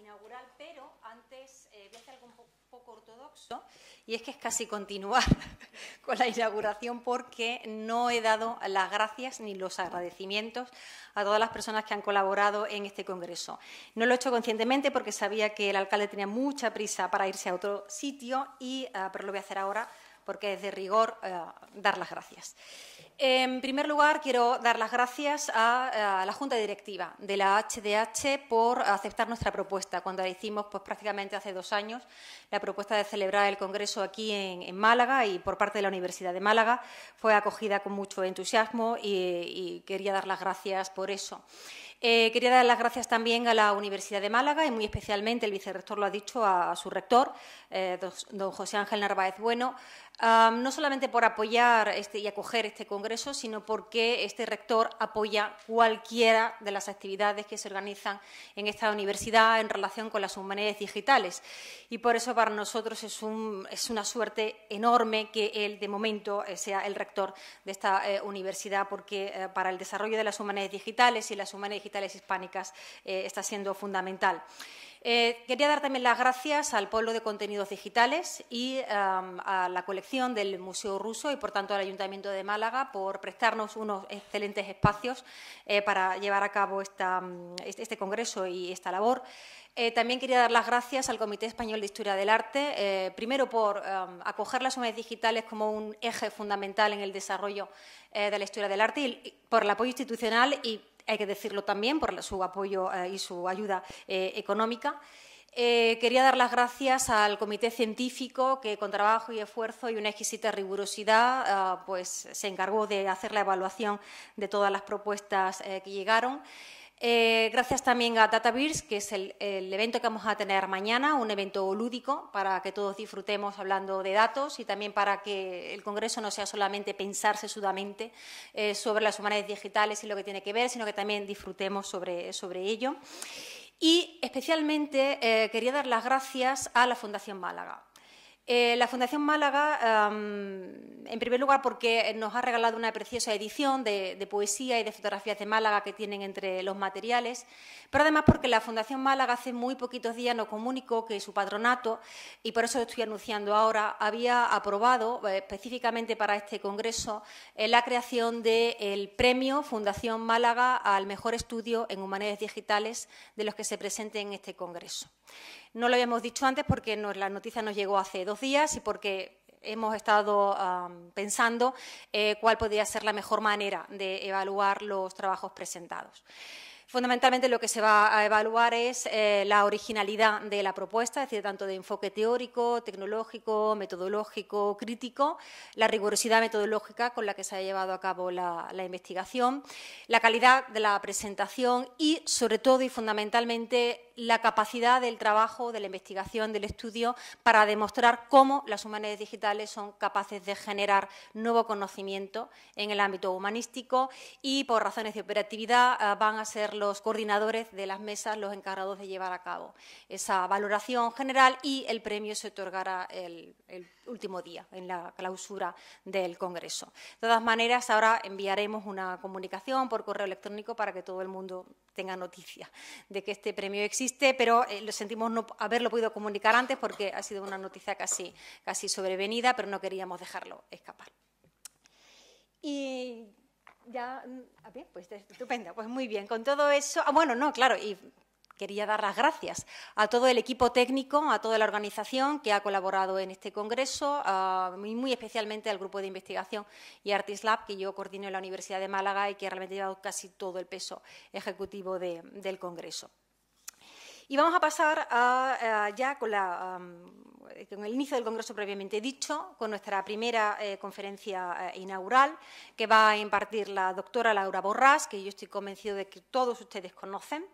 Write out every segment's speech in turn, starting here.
inaugural, pero antes eh, voy a hacer algo un poco ortodoxo, y es que es casi continuar con la inauguración porque no he dado las gracias ni los agradecimientos a todas las personas que han colaborado en este Congreso. No lo he hecho conscientemente porque sabía que el alcalde tenía mucha prisa para irse a otro sitio, y, ah, pero lo voy a hacer ahora porque es de rigor eh, dar las gracias. En primer lugar, quiero dar las gracias a, eh, la Junta Directiva de la HDH por aceptar nuestra propuesta. Cuando la hicimos pues, prácticamente hace dos años, la propuesta de celebrar el Congreso aquí en, Málaga y por parte de la Universidad de Málaga fue acogida con mucho entusiasmo y, quería dar las gracias por eso. Eh, quería dar las gracias también a la Universidad de Málaga y muy especialmente, el vicerrector lo ha dicho, a, su rector, don José Ángel Narváez Bueno, no solamente por apoyar este, y acoger este congreso, sino porque este rector apoya cualquiera de las actividades que se organizan en esta universidad en relación con las humanidades digitales. Y por eso para nosotros es, una suerte enorme que él, de momento, eh, sea el rector de esta eh, universidad, porque eh, para el desarrollo de las humanidades digitales y las humanidades digitales hispánicas está siendo fundamental. Eh, quería dar también las gracias al pueblo de contenidos digitales y a la colección del Museo Ruso y, por tanto, al Ayuntamiento de Málaga por prestarnos unos excelentes espacios eh, para llevar a cabo este, este congreso y esta labor. Eh, también quería dar las gracias al Comité Español de Historia del Arte, primero por acoger las humanidades digitales como un eje fundamental en el desarrollo de la historia del arte y por el apoyo institucional y hay que decirlo también por su apoyo eh, y su ayuda eh, económica. Eh, quería dar las gracias al comité científico que con trabajo y esfuerzo y una exquisita rigurosidad ah, pues, se encargó de hacer la evaluación de todas las propuestas que llegaron. Eh, gracias también a DataBeers, que es el, evento que vamos a tener mañana, un evento lúdico para que todos disfrutemos hablando de datos y también para que el Congreso no sea solamente pensarse sudamente eh, sobre las humanidades digitales y lo que tiene que ver, sino que también disfrutemos sobre, ello. Y especialmente eh, quería dar las gracias a la Fundación Málaga eh, la Fundación Málaga, em, en primer lugar, porque nos ha regalado una preciosa edición de, poesía y de fotografías de Málaga que tienen entre los materiales, pero además porque la Fundación Málaga hace muy poquitos días nos comunicó que su patronato, y por eso lo estoy anunciando ahora, había aprobado eh, específicamente para este Congreso eh, la creación del premio Fundación Málaga al mejor estudio en humanidades digitales de los que se presenten en este Congreso. No lo habíamos dicho antes porque la noticia nos llegó hace dos días y porque hemos estado pensando eh, cuál podría ser la mejor manera de evaluar los trabajos presentados. Fundamentalmente lo que se va a evaluar es eh, la originalidad de la propuesta, es decir, tanto de enfoque teórico, tecnológico, metodológico, crítico, la rigurosidad metodológica con la que se ha llevado a cabo la investigación, la calidad de la presentación y, sobre todo y fundamentalmente, la capacidad del trabajo, de la investigación, del estudio, para demostrar cómo las humanidades digitales son capaces de generar nuevo conocimiento en el ámbito humanístico y, por razones de operatividad, ah, van a ser los coordinadores de las mesas los encargados de llevar a cabo esa valoración general y el premio se otorgará el, último día, en la clausura del Congreso. De todas maneras, ahora enviaremos una comunicación por correo electrónico para que todo el mundo tenga noticia de que este premio existe, pero eh, lo sentimos no haberlo podido comunicar antes porque ha sido una noticia casi, casi sobrevenida, pero no queríamos dejarlo escapar. Y ya, bien, mm, pues estupendo, pues muy bien, con todo eso, ah, bueno, no, claro, y quería dar las gracias a todo el equipo técnico, a toda la organización que ha colaborado en este congreso y muy especialmente al grupo de investigación y Artis Lab que yo coordino en la Universidad de Málaga y que realmente ha llevado casi todo el peso ejecutivo del congreso. Y vamos a pasar ya con, el inicio del Congreso previamente dicho, con nuestra primera eh, conferencia eh, inaugural, que va a impartir la doctora Laura Borrás, que yo estoy convencido de que todos ustedes conocen.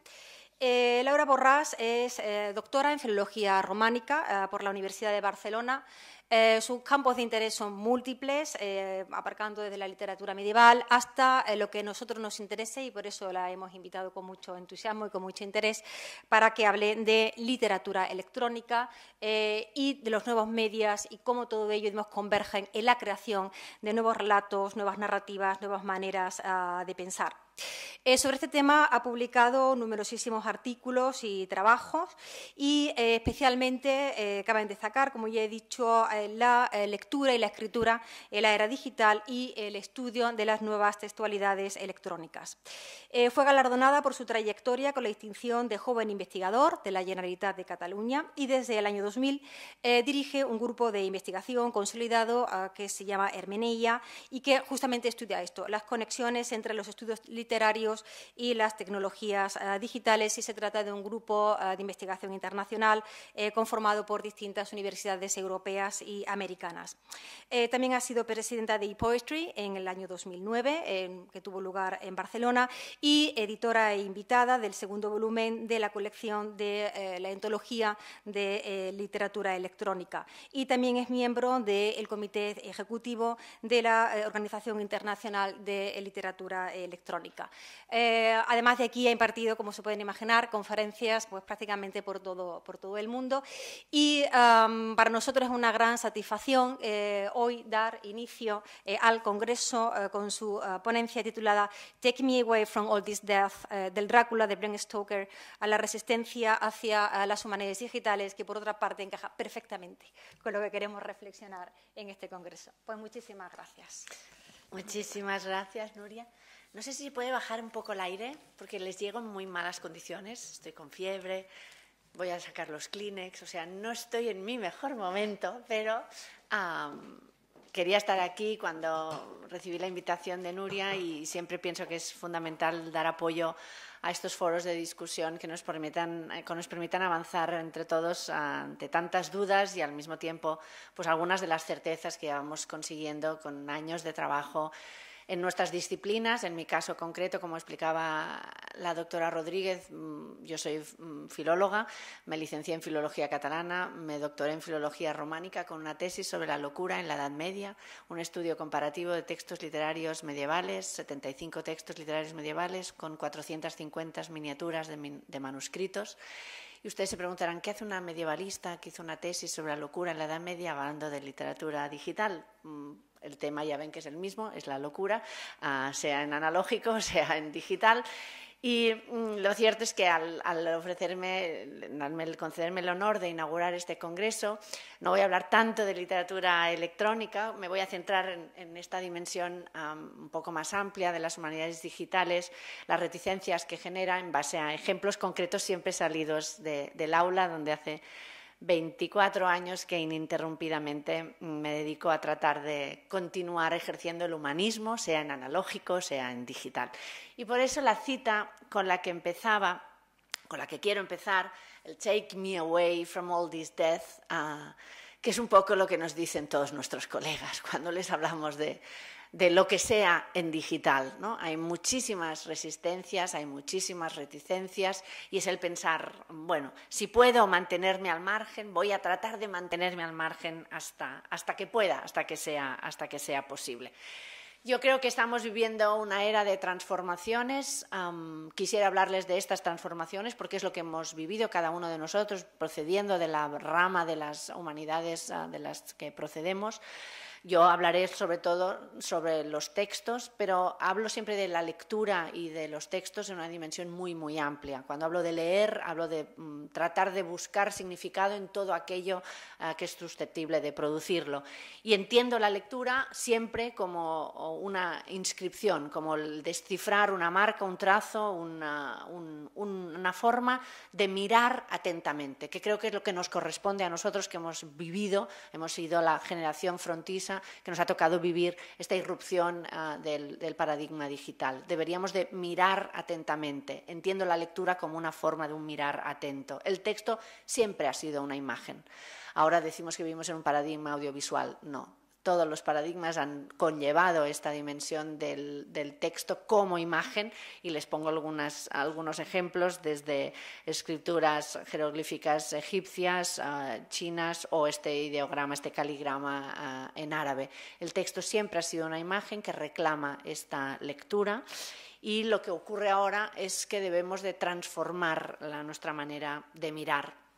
Eh, Laura Borrás es eh, doctora en Filología Románica eh, por la Universidad de Barcelona. Eh, sus campos de interés son múltiples, eh, aparcando desde la literatura medieval hasta eh, lo que a nosotros nos interese y por eso la hemos invitado con mucho entusiasmo y con mucho interés para que hable de literatura electrónica y de los nuevos medios y cómo todo ello nos convergen en la creación de nuevos relatos, nuevas narrativas, nuevas maneras ah, de pensar. sobre este tema ha publicado numerosísimos artículos y trabajos y especialmente eh, cabe destacar, como ya he dicho, eh, la eh, lectura y la escritura en la era digital y el estudio de las nuevas textualidades electrónicas. Eh, fue galardonada por su trayectoria con la distinción de joven investigador de la Generalitat de Cataluña y desde el año 2000 dirige un grupo de investigación consolidado ah, que se llama Hermeneia y que justamente estudia esto, las conexiones entre los estudios literarios y las tecnologías ah, digitales y se trata de un grupo ah, de investigación internacional conformado por distintas universidades europeas americanas. Eh, también ha sido presidenta de ePoetry en el año 2009, que tuvo lugar en Barcelona, y editora e invitada del segundo volumen de la colección de eh, la Entología de eh, Literatura Electrónica. Y también es miembro del Comité Ejecutivo de la Organización Internacional de Literatura Electrónica. además de aquí ha impartido, como se pueden imaginar, conferencias pues, prácticamente por todo, por todo el mundo. Y para nosotros es una gran satisfacción eh, hoy dar inicio eh, al Congreso eh, con su ponencia titulada Take Me Away from All This Death, del Drácula de Bram Stoker a la resistencia hacia las humanidades digitales, que por otra parte encaja perfectamente con lo que queremos reflexionar en este Congreso. Pues muchísimas gracias. Muchísimas gracias, Nuria. No sé si puede bajar un poco el aire, porque les llego en muy malas condiciones, estoy con fiebre voy a sacar los Kleenex, o sea, no estoy en mi mejor momento, pero quería estar aquí cuando recibí la invitación de Nuria y siempre pienso que es fundamental dar apoyo a estos foros de discusión que nos permitan, eh, que nos permitan avanzar entre todos ante tantas dudas y al mismo tiempo pues algunas de las certezas que vamos consiguiendo con años de trabajo en nuestras disciplinas. En mi caso concreto, como explicaba la doctora Rodríguez, mm, yo soy mm, filóloga, me licencié en filología catalana, me doctoré en filología románica con una tesis sobre la locura en la Edad Media, un estudio comparativo de textos literarios medievales, 75 textos literarios medievales con 450 miniaturas de, manuscritos. Y ustedes se preguntarán, ¿qué hace una medievalista que hizo una tesis sobre la locura en la Edad Media hablando de literatura digital? Mm, el tema ya ven que es el mismo, es la locura, ah, sea en analógico, sea en digital. Y mm, lo cierto es que al, ofrecerme, concederme el honor de inaugurar este congreso, no voy a hablar tanto de literatura electrónica, me voy a centrar en, esta dimensión un poco más amplia de las humanidades digitales, las reticencias que genera en base a ejemplos concretos siempre salidos del aula donde hace 24 años que ininterrumpidamente mm, me dedico a tratar de continuar ejerciendo el humanismo, sea en analógico, sea en digital. Y por eso la cita con la que empezaba, con la que quiero empezar, el Take Me Away from All This Death, ah, que es un poco lo que nos dicen todos nuestros colegas cuando les hablamos de de lo que sea en digital. ¿no? Hay muchísimas resistencias, hay muchísimas reticencias y es el pensar, bueno, si puedo mantenerme al margen, voy a tratar de mantenerme al margen hasta, que pueda, hasta que, sea, posible. Yo creo que estamos viviendo una era de transformaciones. quisiera hablarles de estas transformaciones porque es lo que hemos vivido cada uno de nosotros, procediendo de la rama de las humanidades ah, de las que procedemos. Yo hablaré sobre todo sobre los textos, pero hablo siempre de la lectura y de los textos en una dimensión muy, muy amplia. Cuando hablo de leer, hablo de mm, tratar de buscar significado en todo aquello ah, que es susceptible de producirlo. Y entiendo la lectura siempre como una inscripción, como el descifrar una marca, un trazo, una, una forma de mirar atentamente, que creo que es lo que nos corresponde a nosotros que hemos vivido, hemos sido la generación frontiza que nos ha tocado vivir esta irrupción ah, del, del, paradigma digital. Deberíamos de mirar atentamente. Entiendo la lectura como una forma de un mirar atento. El texto siempre ha sido una imagen. Ahora decimos que vivimos en un paradigma audiovisual. No, todos los paradigmas han conllevado esta dimensión del, texto como imagen y les pongo algunos ejemplos desde escrituras jeroglíficas egipcias, ah, chinas o este ideograma, este caligrama ah, en árabe. El texto siempre ha sido una imagen que reclama esta lectura y lo que ocurre ahora es que debemos de transformar nuestra manera de mirar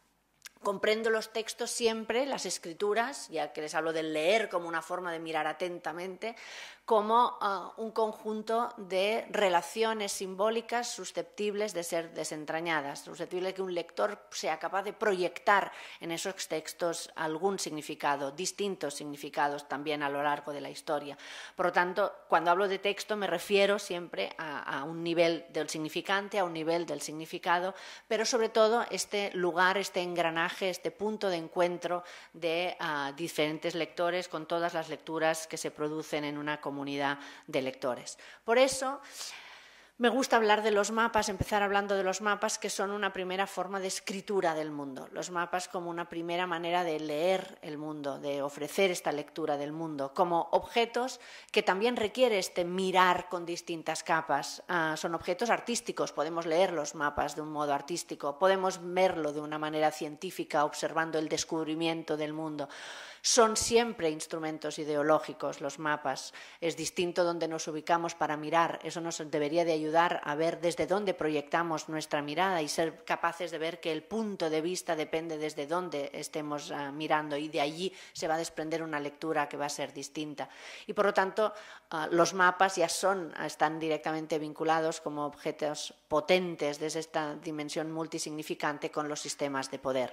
comprendo los textos siempre, las escrituras, ya que les hablo del leer como una forma de mirar atentamente, como ah, un conjunto de relaciones simbólicas susceptibles de ser desentrañadas, susceptibles de que un lector sea capaz de proyectar en esos textos algún significado, distintos significados también a lo largo de la historia. Por lo tanto, cuando hablo de texto me refiero siempre a, un nivel del significante, a un nivel del significado, pero sobre todo este lugar, este engranaje, este punto de encuentro de ah, diferentes lectores con todas las lecturas que se producen en una comunidad de lectores. Por eso, me gusta hablar de los mapas, empezar hablando de los mapas que son una primera forma de escritura del mundo, los mapas como una primera manera de leer el mundo, de ofrecer esta lectura del mundo, como objetos que también requiere este mirar con distintas capas. Ah, son objetos artísticos, podemos leer los mapas de un modo artístico, podemos verlo de una manera científica, observando el descubrimiento del mundo. Son siempre instrumentos ideológicos los mapas. Es distinto donde nos ubicamos para mirar. Eso nos debería de ayudar a ver desde dónde proyectamos nuestra mirada y ser capaces de ver que el punto de vista depende desde dónde estemos ah, mirando y de allí se va a desprender una lectura que va a ser distinta. Y por lo tanto, ah, los mapas ya son, ah, están directamente vinculados como objetos potentes desde esta dimensión multisignificante con los sistemas de poder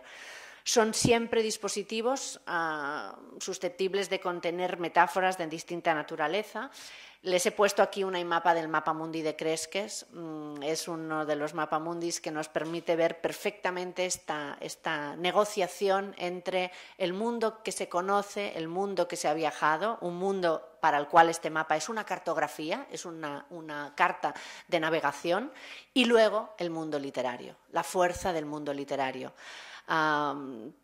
son siempre dispositivos ah, susceptibles de contener metáforas de distinta naturaleza. Les he puesto aquí una mapa del mapa mundi de Cresques. Mm, es uno de los mapamundis que nos permite ver perfectamente esta, negociación entre el mundo que se conoce, el mundo que se ha viajado, un mundo para el cual este mapa es una cartografía, es una, una, carta de navegación, y luego el mundo literario, la fuerza del mundo literario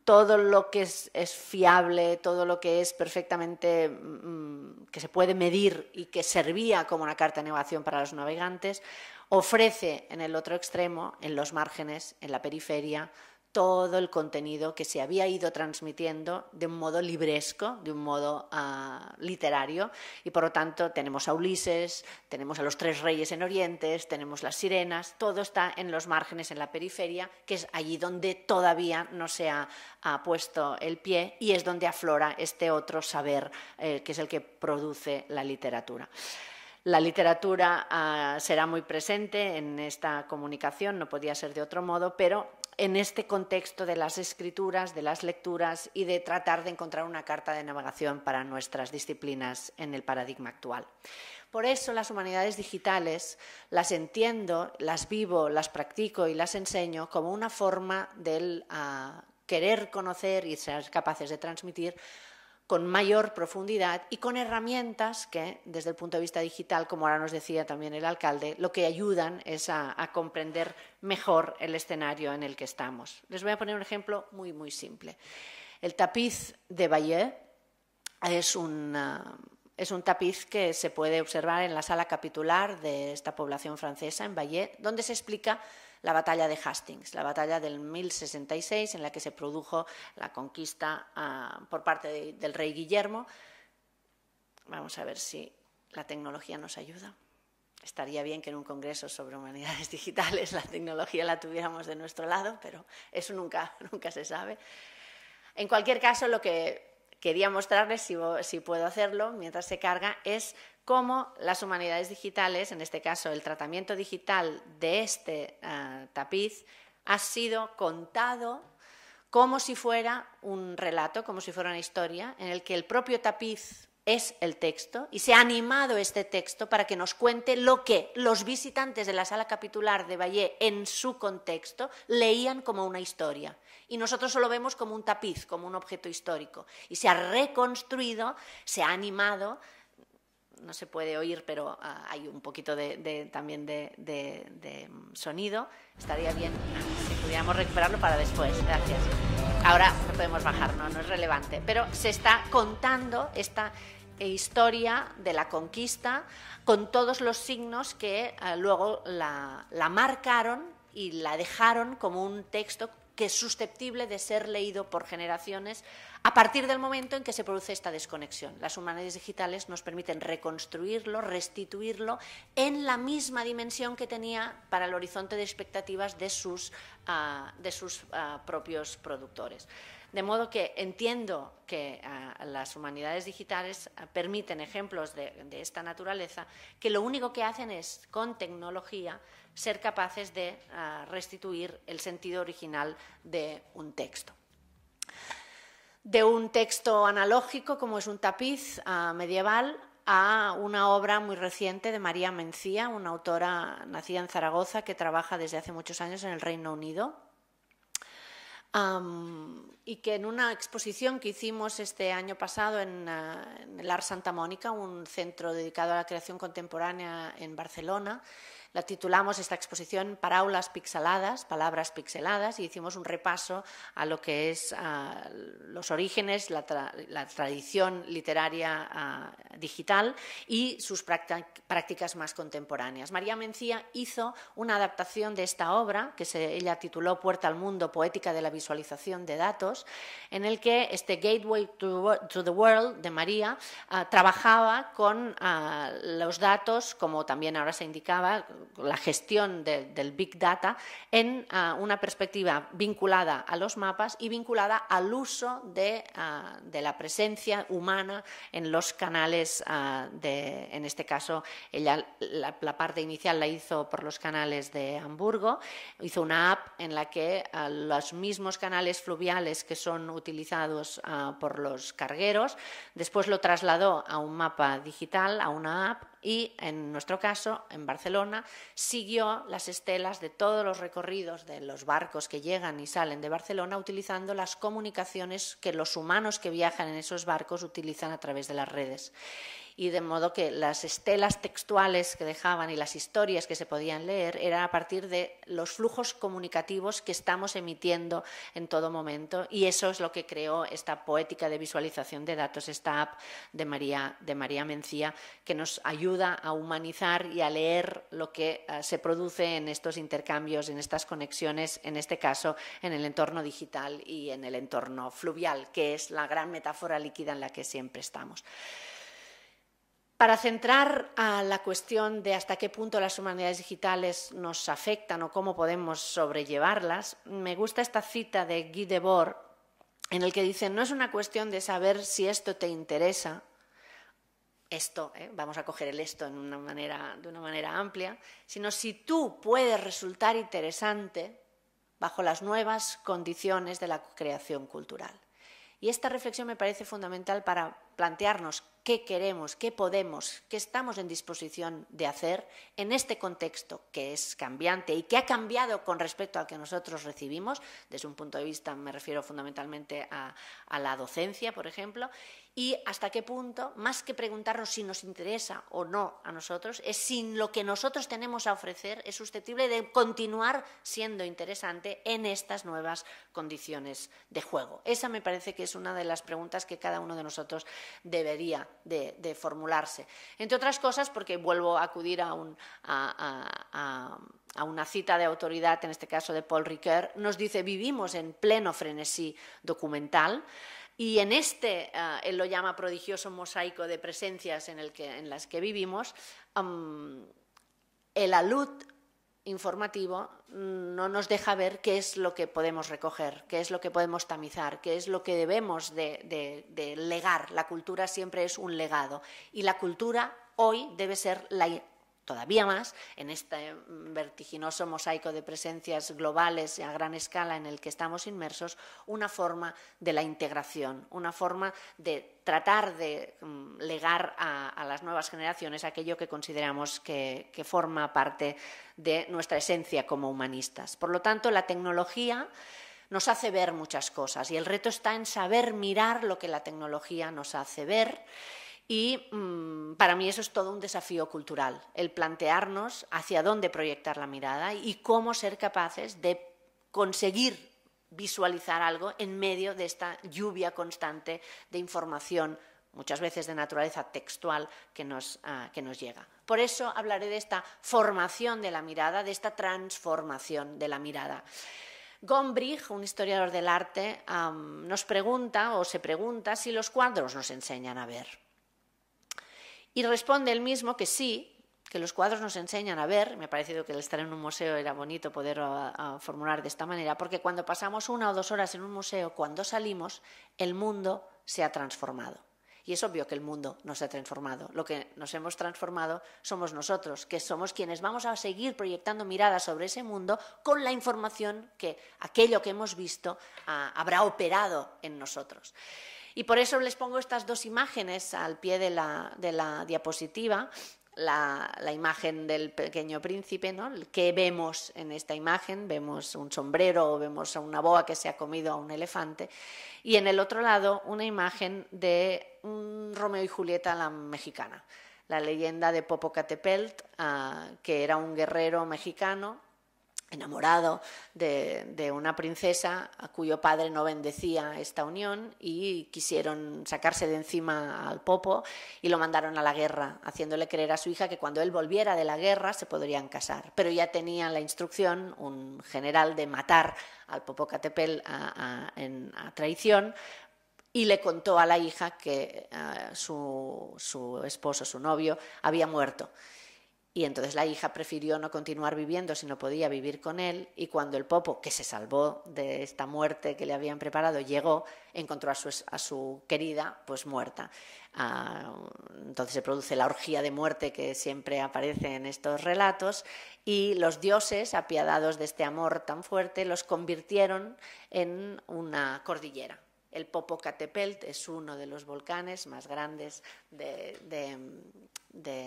todo lo que es, fiable, todo lo que es perfectamente mm, que se puede medir y que servía como una carta de navegación para los navegantes, ofrece en el otro extremo, en los márgenes, en la periferia, todo el contenido que se había ido transmitiendo de un modo libresco, de un modo ah, literario, y por lo tanto tenemos a Ulises, tenemos a los tres reyes en Orientes, tenemos las sirenas, todo está en los márgenes, en la periferia, que es allí donde todavía no se ha, puesto el pie y es donde aflora este otro saber eh, que es el que produce la literatura. La literatura ah, será muy presente en esta comunicación, no podía ser de otro modo, pero en este contexto de las escrituras, de las lecturas y de tratar de encontrar una carta de navegación para nuestras disciplinas en el paradigma actual. Por eso las humanidades digitales las entiendo, las vivo, las practico y las enseño como una forma de ah, querer conocer y ser capaces de transmitir con mayor profundidad y con herramientas que, desde el punto de vista digital, como ahora nos decía también el alcalde, lo que ayudan es a, comprender mejor el escenario en el que estamos. Les voy a poner un ejemplo muy, muy simple. El tapiz de Valle es un, ah, es un tapiz que se puede observar en la sala capitular de esta población francesa, en Valle, donde se explica la batalla de Hastings, la batalla del 1066 en la que se produjo la conquista ah, por parte del rey Guillermo. Vamos a ver si la tecnología nos ayuda. Estaría bien que en un congreso sobre humanidades digitales la tecnología la tuviéramos de nuestro lado, pero eso nunca, nunca se sabe. En cualquier caso, lo que quería mostrarles, si puedo hacerlo, mientras se carga, es cómo las humanidades digitales, en este caso el tratamiento digital de este eh, tapiz, ha sido contado como si fuera un relato, como si fuera una historia, en el que el propio tapiz es el texto y se ha animado este texto para que nos cuente lo que los visitantes de la sala capitular de Valle en su contexto leían como una historia. Y nosotros solo vemos como un tapiz, como un objeto histórico. Y se ha reconstruido, se ha animado no se puede oír, pero ah, hay un poquito de, también de, sonido. Estaría bien si pudiéramos recuperarlo para después. Gracias. Ahora no podemos bajar, no, no es relevante. Pero se está contando esta historia de la conquista con todos los signos que ah, luego la marcaron y la dejaron como un texto que es susceptible de ser leído por generaciones a partir del momento en que se produce esta desconexión. Las humanidades digitales nos permiten reconstruirlo, restituirlo en la misma dimensión que tenía para el horizonte de expectativas de sus, ah, ah, propios productores. De modo que entiendo que ah, las humanidades digitales permiten ejemplos de esta naturaleza que lo único que hacen es, con tecnología, ser capaces de restituir el sentido original de un texto de un texto analógico como es un tapiz ah, medieval a una obra muy reciente de María Mencía, una autora nacida en Zaragoza que trabaja desde hace muchos años en el Reino Unido. y que en una exposición que hicimos este año pasado en, ah, el Art Santa Mónica, un centro dedicado a la creación contemporánea en Barcelona, la titulamos esta exposición Paraulas pixeladas, palabras pixeladas, y hicimos un repaso a lo que es los orígenes, la, tradición literaria digital y sus prácticas más contemporáneas. María Mencía hizo una adaptación de esta obra, que se, ella tituló Puerta al Mundo, Poética de la Visualización de Datos, en el que este Gateway to, the World de María ah, trabajaba con ah, los datos, como también ahora se indicaba, la gestión del Big Data en ah, una perspectiva vinculada a los mapas y vinculada al uso de, ah, la presencia humana en los canales ah, en este caso, la, parte inicial la hizo por los canales de Hamburgo, hizo una app en la que los mismos canales fluviales que son utilizados por los cargueros, después lo trasladó a un mapa digital, a una app, y en nuestro caso, en Barcelona, siguió las estelas de todos los recorridos de los barcos que llegan y salen de Barcelona utilizando las comunicaciones que los humanos que viajan en esos barcos utilizan a través de las redes y de modo que las estelas textuales que dejaban y las historias que se podían leer eran a partir de los flujos comunicativos que estamos emitiendo en todo momento y eso es lo que creó esta poética de visualización de datos, esta app de María, María Mencía, que nos ayuda a humanizar y a leer lo que eh, se produce en estos intercambios, en estas conexiones, en este caso en el entorno digital y en el entorno fluvial, que es la gran metáfora líquida en la que siempre estamos. Para centrar a la cuestión de hasta qué punto las humanidades digitales nos afectan o cómo podemos sobrellevarlas, me gusta esta cita de Guy Debord en el que dice, no es una cuestión de saber si esto te interesa, esto, ¿eh? vamos a coger el esto en una manera, de una manera amplia, sino si tú puedes resultar interesante bajo las nuevas condiciones de la creación cultural. Y esta reflexión me parece fundamental para plantearnos qué queremos, qué podemos, qué estamos en disposición de hacer en este contexto que es cambiante y que ha cambiado con respecto al que nosotros recibimos, desde un punto de vista, me refiero fundamentalmente a, la docencia, por ejemplo, y hasta qué punto, más que preguntarnos si nos interesa o no a nosotros, es si lo que nosotros tenemos a ofrecer es susceptible de continuar siendo interesante en estas nuevas condiciones de juego. Esa me parece que es una de las preguntas que cada uno de nosotros debería de, formularse. Entre otras cosas, porque vuelvo a acudir a, una cita de autoridad, en este caso de Paul Ricoeur, nos dice, vivimos en pleno frenesí documental. Y en este, eh, él lo llama prodigioso mosaico de presencias en, las que vivimos, el alud informativo mm, no nos deja ver qué es lo que podemos recoger, qué es lo que podemos tamizar, qué es lo que debemos de legar. La cultura siempre es un legado y la cultura hoy debe ser la todavía más en este vertiginoso mosaico de presencias globales a gran escala en el que estamos inmersos, una forma de la integración, una forma de tratar de mm, legar a, las nuevas generaciones aquello que consideramos que forma parte de nuestra esencia como humanistas. Por lo tanto, la tecnología nos hace ver muchas cosas y el reto está en saber mirar lo que la tecnología nos hace ver y mm, para mí eso es todo un desafío cultural, el plantearnos hacia dónde proyectar la mirada y cómo ser capaces de conseguir visualizar algo en medio de esta lluvia constante de información, muchas veces de naturaleza textual, que nos, ah, llega. Por eso hablaré de esta formación de la mirada, de esta transformación de la mirada. Gombrich, un historiador del arte, nos pregunta o se pregunta si los cuadros nos enseñan a ver. Y responde el mismo que sí, que los cuadros nos enseñan a ver, me ha parecido que el estar en un museo era bonito poder uh, uh, formular de esta manera, porque cuando pasamos una o dos horas en un museo, cuando salimos, el mundo se ha transformado. Y es obvio que el mundo no se ha transformado. Lo que nos hemos transformado somos nosotros, que somos quienes vamos a seguir proyectando miradas sobre ese mundo con la información que aquello que hemos visto uh, habrá operado en nosotros. Y por eso les pongo estas dos imágenes al pie de la, diapositiva. La, imagen del pequeño príncipe, ¿no? Que vemos en esta imagen? Vemos un sombrero o vemos a una boa que se ha comido a un elefante. Y en el otro lado, una imagen de un Romeo y Julieta la mexicana la leyenda de popo uh, ah, que era un guerrero mexicano enamorado de, una princesa a cuyo padre no bendecía esta unión y quisieron sacarse de encima al popo y lo mandaron a la guerra, haciéndole creer a su hija que cuando él volviera de la guerra se podrían casar. Pero ya tenía la instrucción un general de matar al popo Catepel a, en, traición y le contó a la hija que eh, su, su, esposo, su novio, había muerto. Y entonces la hija prefirió no continuar viviendo si no podía vivir con él y cuando el Popo, que se salvó de esta muerte que le habían preparado, llegó, encontró a su, querida pues muerta. Ah, entonces se produce la orgía de muerte que siempre aparece en estos relatos y los dioses, apiadados de este amor tan fuerte, los convirtieron en una cordillera el Popocatepelt es uno de los volcanes más grandes de,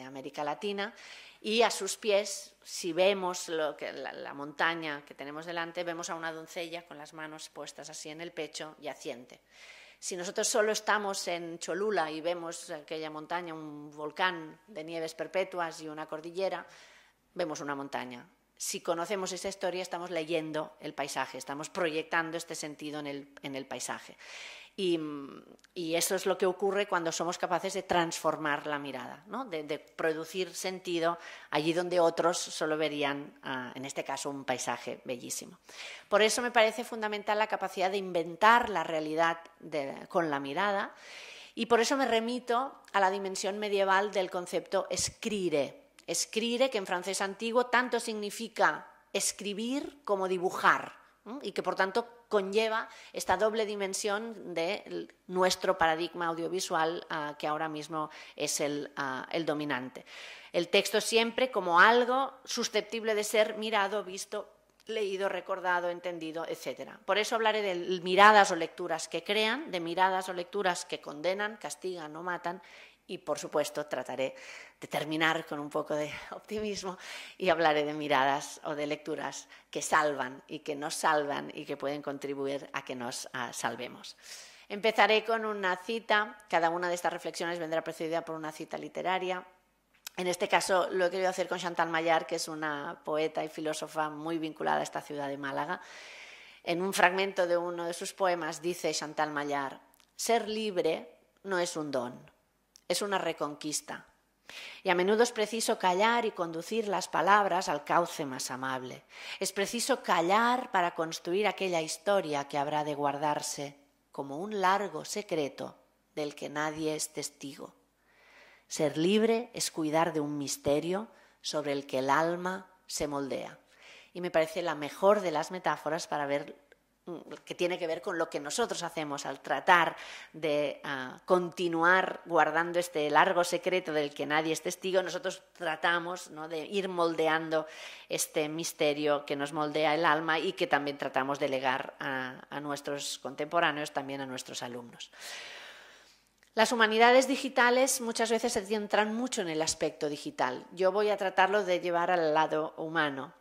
América Latina y a sus pies, si vemos la, la, montaña que tenemos delante, vemos a una doncella con las manos puestas así en el pecho yaciente. Si nosotros solo estamos en Cholula y vemos aquella montaña, un volcán de nieves perpetuas y una cordillera, vemos una montaña si conocemos esa historia, estamos leyendo el paisaje, estamos proyectando este sentido en el, en el paisaje. Y, eso es lo que ocurre cuando somos capaces de transformar la mirada, de, producir sentido allí donde otros solo verían, ah, en este caso, un paisaje bellísimo. Por eso me parece fundamental la capacidad de inventar la realidad con la mirada y por eso me remito a la dimensión medieval del concepto escrire Escrire, que en francés antiguo tanto significa escribir como dibujar y que por tanto conlleva esta doble dimensión de nuestro paradigma audiovisual ah, que ahora mismo es el, ah, el, dominante. El texto siempre como algo susceptible de ser mirado, visto, leído, recordado, entendido, etc. Por eso hablaré de miradas o lecturas que crean, de miradas o lecturas que condenan, castigan o matan y por supuesto trataré de terminar con un poco de optimismo y hablaré de miradas o de lecturas que salvan y que nos salvan y que pueden contribuir a que nos ah, salvemos. Empezaré con una cita, cada una de estas reflexiones vendrá precedida por una cita literaria. En este caso lo he querido hacer con Chantal Mayar, que es una poeta y filósofa muy vinculada a esta ciudad de Málaga. En un fragmento de uno de sus poemas dice Chantal Mayar, ser libre no es un don es una reconquista. Y a menudo es preciso callar y conducir las palabras al cauce más amable. Es preciso callar para construir aquella historia que habrá de guardarse como un largo secreto del que nadie es testigo. Ser libre es cuidar de un misterio sobre el que el alma se moldea. Y me parece la mejor de las metáforas para ver que tiene que ver con lo que nosotros hacemos al tratar de ah, continuar guardando este largo secreto del que nadie es testigo, nosotros tratamos de ir moldeando este misterio que nos moldea el alma y que también tratamos de legar a, nuestros contemporáneos, también a nuestros alumnos. Las humanidades digitales muchas veces se centran mucho en el aspecto digital. Yo voy a tratarlo de llevar al lado humano.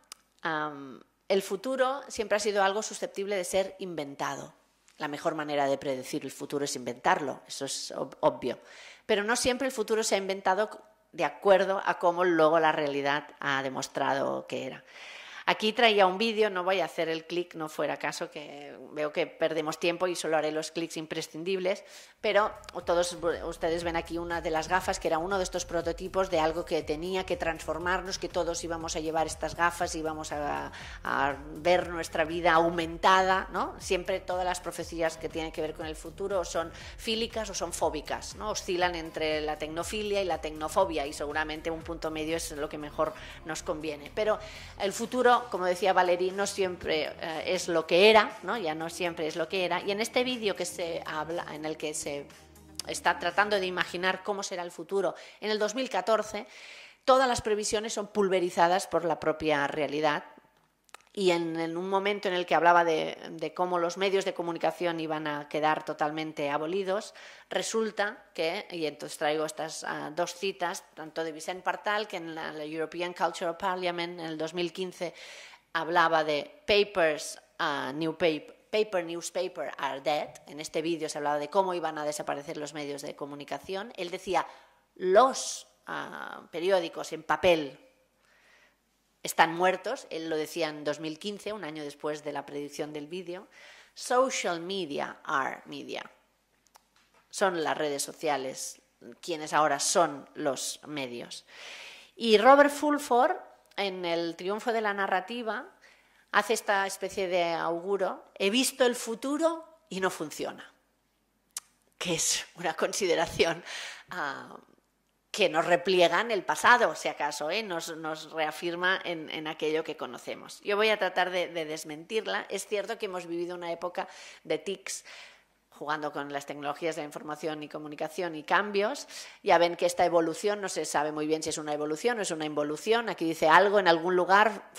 El futuro siempre ha sido algo susceptible de ser inventado. La mejor manera de predecir el futuro es inventarlo, eso es obvio. Pero no siempre el futuro se ha inventado de acuerdo a cómo luego la realidad ha demostrado que era. Aquí traía un vídeo, no voy a hacer el clic, no fuera caso que veo que perdemos tiempo y solo haré los clics imprescindibles, pero todos ustedes ven aquí una de las gafas que era uno de estos prototipos de algo que tenía que transformarnos, que todos íbamos a llevar estas gafas, íbamos a, a ver nuestra vida aumentada, ¿no? Siempre todas las profecías que tienen que ver con el futuro son fílicas o son fóbicas, ¿no? Oscilan entre la tecnofilia y la tecnofobia y seguramente un punto medio es lo que mejor nos conviene. Pero el futuro como decía Valerí, no siempre eh, es lo que era, ya no siempre es lo que era. Y en este vídeo que se habla, en el que se está tratando de imaginar cómo será el futuro, en el 2014, todas las previsiones son pulverizadas por la propia realidad, y en, un momento en el que hablaba de, cómo los medios de comunicación iban a quedar totalmente abolidos, resulta que, y entonces traigo estas ah, dos citas, tanto de Vicente Partal, que en la, European Cultural Parliament en el 2015 hablaba de papers, uh, new paper, newspaper are dead, en este vídeo se hablaba de cómo iban a desaparecer los medios de comunicación, él decía, los ah, periódicos en papel están muertos, él lo decía en 2015, un año después de la predicción del vídeo. Social media are media. Son las redes sociales quienes ahora son los medios. Y Robert Fulford, en El triunfo de la narrativa, hace esta especie de auguro, he visto el futuro y no funciona, que es una consideración ah, que nos repliegan el pasado, si acaso, ¿eh? nos, reafirma en, aquello que conocemos. Yo voy a tratar de, de desmentirla. Es cierto que hemos vivido una época de tics jugando con las tecnologías de la información y comunicación y cambios. Ya ven que esta evolución no se sabe muy bien si es una evolución o es una involución. Aquí dice algo en algún lugar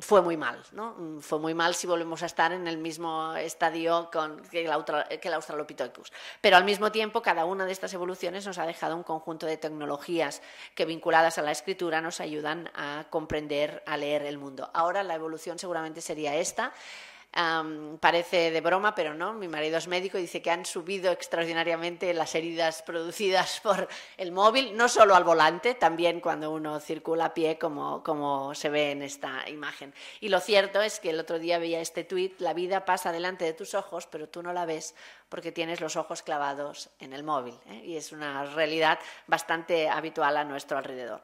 fue muy mal, ¿no? Fue muy mal si volvemos a estar en el mismo estadio que, que el Australopithecus. Pero al mismo tiempo, cada una de estas evoluciones nos ha dejado un conjunto de tecnologías que vinculadas a la escritura nos ayudan a comprender, a leer el mundo. Ahora la evolución seguramente sería esta parece de broma, pero no. Mi marido es médico y dice que han subido extraordinariamente las heridas producidas por el móvil, no solo al volante, también cuando uno circula a pie, como, se ve en esta imagen. Y lo cierto es que el otro día veía este tuit, la vida pasa delante de tus ojos, pero tú no la ves porque tienes los ojos clavados en el móvil. ¿eh? Y es una realidad bastante habitual a nuestro alrededor.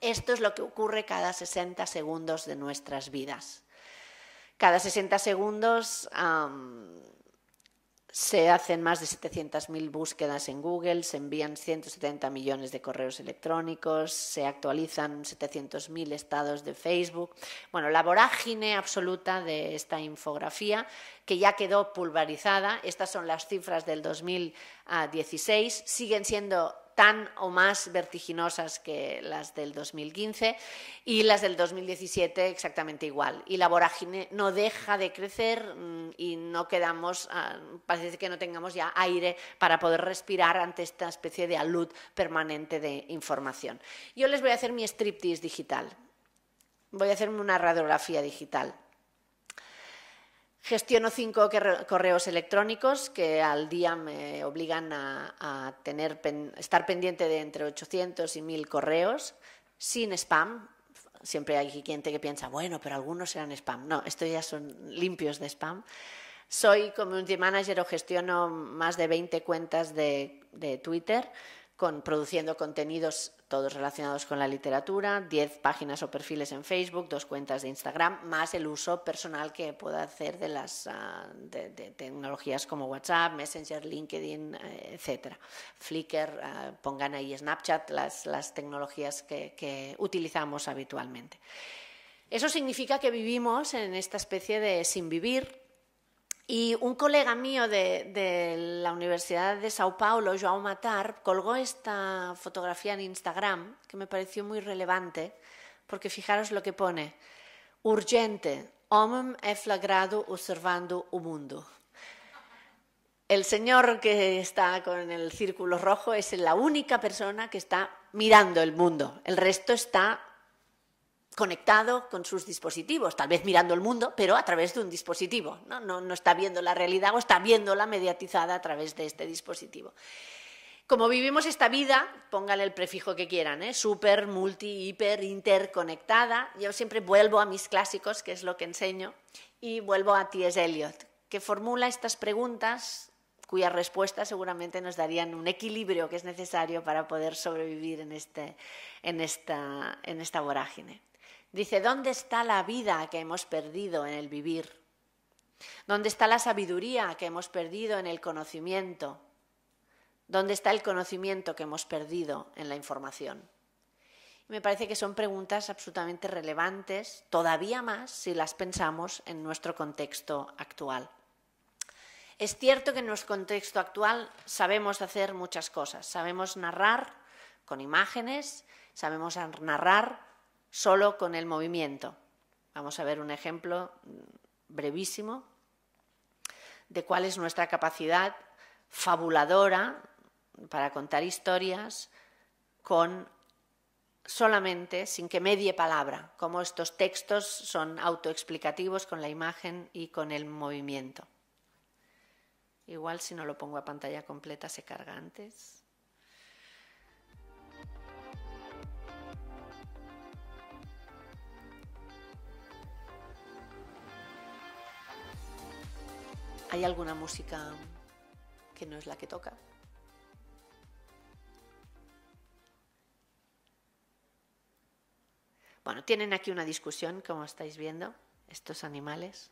Esto es lo que ocurre cada 60 segundos de nuestras vidas. Cada 60 segundos se hacen más de 700.000 búsquedas en Google, se envían 170 millones de correos electrónicos, se actualizan 700.000 estados de Facebook. Bueno, la vorágine absoluta de esta infografía que ya quedó pulverizada. Estas son las cifras del 2016. Siguen siendo tan o más vertiginosas que las del 2015 y las del 2017 exactamente igual. Y la vorágine no deja de crecer mm, y no quedamos, ah, parece que no tengamos ya aire para poder respirar ante esta especie de alud permanente de información. Yo les voy a hacer mi striptease digital, voy a hacerme una radiografía digital. Gestiono cinco correos electrónicos que al día me obligan a, tener, estar pendiente de entre 800 y 1000 correos sin spam. Siempre hay gente que piensa, bueno, pero algunos serán spam. No, estos ya son limpios de spam. Soy community manager o gestiono más de 20 cuentas de, Twitter con, produciendo contenidos todos relacionados con la literatura, 10 páginas o perfiles en Facebook, dos cuentas de Instagram, más el uso personal que pueda hacer de las ah, tecnologías como WhatsApp, Messenger, LinkedIn, eh, etcétera. Flickr, ah, pongan ahí Snapchat, las, tecnologías que, que utilizamos habitualmente. Eso significa que vivimos en esta especie de sin vivir y un colega mío de, la Universidad de Sao Paulo, João Matar, colgó esta fotografía en Instagram que me pareció muy relevante, porque fijaros lo que pone. Urgente, homem é flagrado observando o mundo. El señor que está con el círculo rojo es la única persona que está mirando el mundo. El resto está conectado con sus dispositivos, tal vez mirando el mundo, pero a través de un dispositivo. ¿no? No, está viendo la realidad o está viéndola mediatizada a través de este dispositivo. Como vivimos esta vida, pónganle el prefijo que quieran, ¿eh? super, multi, hiper, interconectada. Yo siempre vuelvo a mis clásicos, que es lo que enseño, y vuelvo a T.S. Eliot, que formula estas preguntas cuyas respuestas seguramente nos darían un equilibrio que es necesario para poder sobrevivir en, este, en, esta, en esta vorágine. Dice, ¿dónde está la vida que hemos perdido en el vivir? ¿Dónde está la sabiduría que hemos perdido en el conocimiento? ¿Dónde está el conocimiento que hemos perdido en la información? me parece que son preguntas absolutamente relevantes, todavía más si las pensamos en nuestro contexto actual. Es cierto que en nuestro contexto actual sabemos hacer muchas cosas. Sabemos narrar con imágenes, sabemos narrar solo con el movimiento. Vamos a ver un ejemplo brevísimo de cuál es nuestra capacidad fabuladora para contar historias con solamente, sin que medie palabra, como estos textos son autoexplicativos con la imagen y con el movimiento. Igual si no lo pongo a pantalla completa se carga antes. hay alguna música que no es la que toca. Bueno, tienen aquí una discusión, como estáis viendo, estos animales.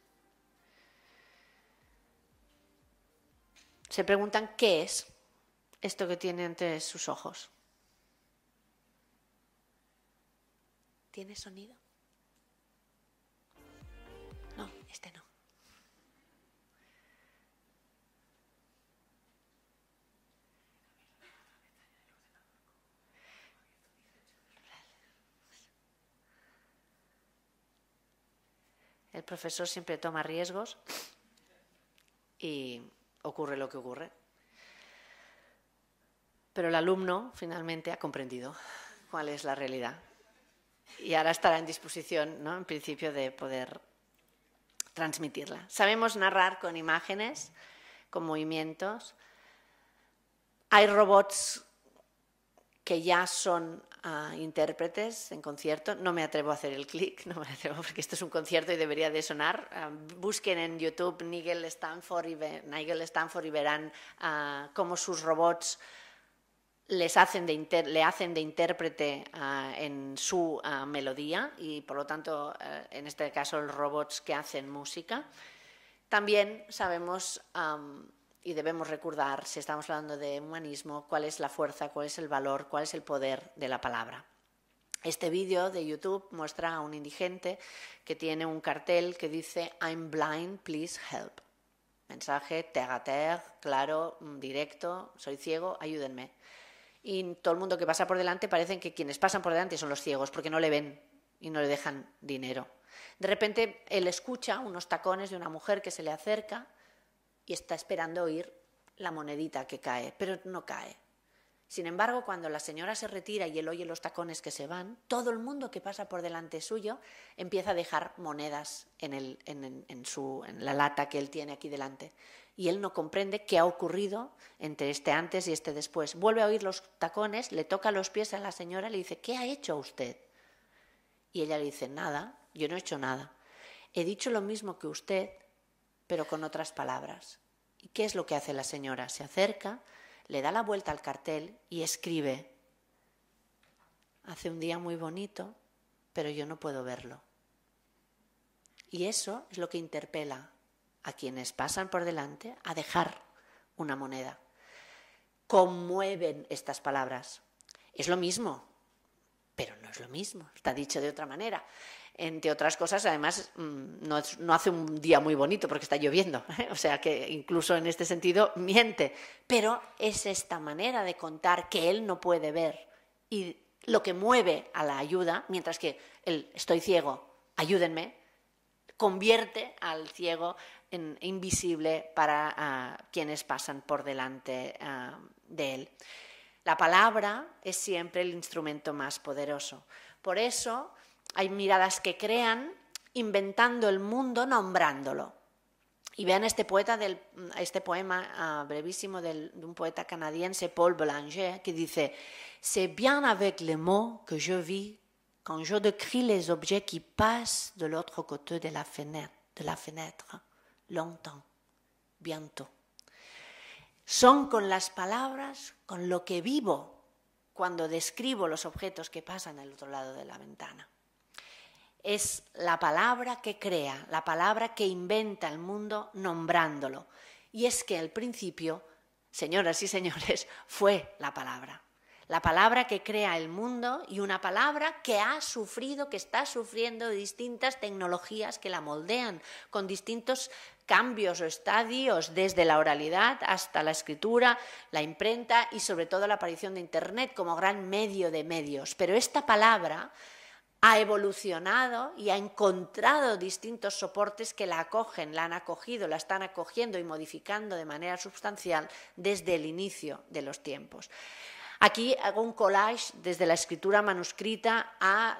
Se preguntan qué es esto que tiene entre sus ojos. ¿Tiene sonido? No, este no. El profesor siempre toma riesgos y ocurre lo que ocurre. Pero el alumno finalmente ha comprendido cuál es la realidad y ahora estará en disposición, ¿no? en principio, de poder transmitirla. Sabemos narrar con imágenes, con movimientos. Hay robots que ya son intérpretes en concierto. No me atrevo a hacer el clic, no me atrevo porque esto es un concierto y debería de sonar. Ah, busquen en YouTube Nigel Stanford y, Nigel Stanford y verán ah, cómo sus robots les hacen de le hacen de intérprete ah, en su melodía y por lo tanto en este caso los robots que hacen música. También sabemos y debemos recordar, si estamos hablando de humanismo, cuál es la fuerza, cuál es el valor, cuál es el poder de la palabra. Este vídeo de YouTube muestra a un indigente que tiene un cartel que dice I'm blind, please help. Mensaje terre a claro, mm, directo, soy ciego, ayúdenme. Y todo el mundo que pasa por delante parece que quienes pasan por delante son los ciegos porque no le ven y no le dejan dinero. De repente él escucha unos tacones de una mujer que se le acerca y está esperando oír la monedita que cae, pero no cae. Sin embargo, cuando la señora se retira y él oye los tacones que se van, todo el mundo que pasa por delante suyo empieza a dejar monedas en, el, en, en, en la lata que él tiene aquí delante. Y él no comprende qué ha ocurrido entre este antes y este después. Vuelve a oír los tacones, le toca los pies a la señora y le dice, ¿qué ha hecho usted? Y ella le dice, nada, yo no he hecho nada. He dicho lo mismo que usted, pero con otras palabras. ¿Y qué es lo que hace la señora? Se acerca, le da la vuelta al cartel y escribe, hace un día muy bonito, pero yo no puedo verlo. Y eso es lo que interpela a quienes pasan por delante a dejar una moneda. Conmueven estas palabras. Es lo mismo, pero no es lo mismo, está dicho de otra manera entre otras cosas, además, mm, no, hace un día muy bonito porque está lloviendo, o sea que incluso en este sentido miente, pero es esta manera de contar que él no puede ver y lo que mueve a la ayuda, mientras que el estoy ciego, ayúdenme, convierte al ciego en invisible para ah, quienes pasan por delante ah, de él. La palabra es siempre el instrumento más poderoso. Por eso, hay miradas que crean inventando el mundo nombrándolo. Y vean este, poeta este poema ah, brevísimo de un poeta canadiense, Paul Boulanger, que dice, C'est bien avec les mots que je vis quand je décris les objets qui passent de l'autre côté de la fenêtre, de la fenêtre, longtemps, bientôt. Son con las palabras, con lo que vivo, cuando describo los objetos que pasan al otro lado de la ventana es la palabra que crea, la palabra que inventa el mundo nombrándolo. Y es que al principio, señoras y señores, fue la palabra. La palabra que crea el mundo y una palabra que ha sufrido, que está sufriendo distintas tecnologías que la moldean, con distintos cambios o estadios, desde la oralidad hasta la escritura, la imprenta y sobre todo la aparición de Internet como gran medio de medios. Pero esta palabra ha evolucionado y ha encontrado distintos soportes que la acogen, la han acogido, la están acogiendo y modificando de manera sustancial desde el inicio de los tiempos. Aquí hago un collage desde la escritura manuscrita a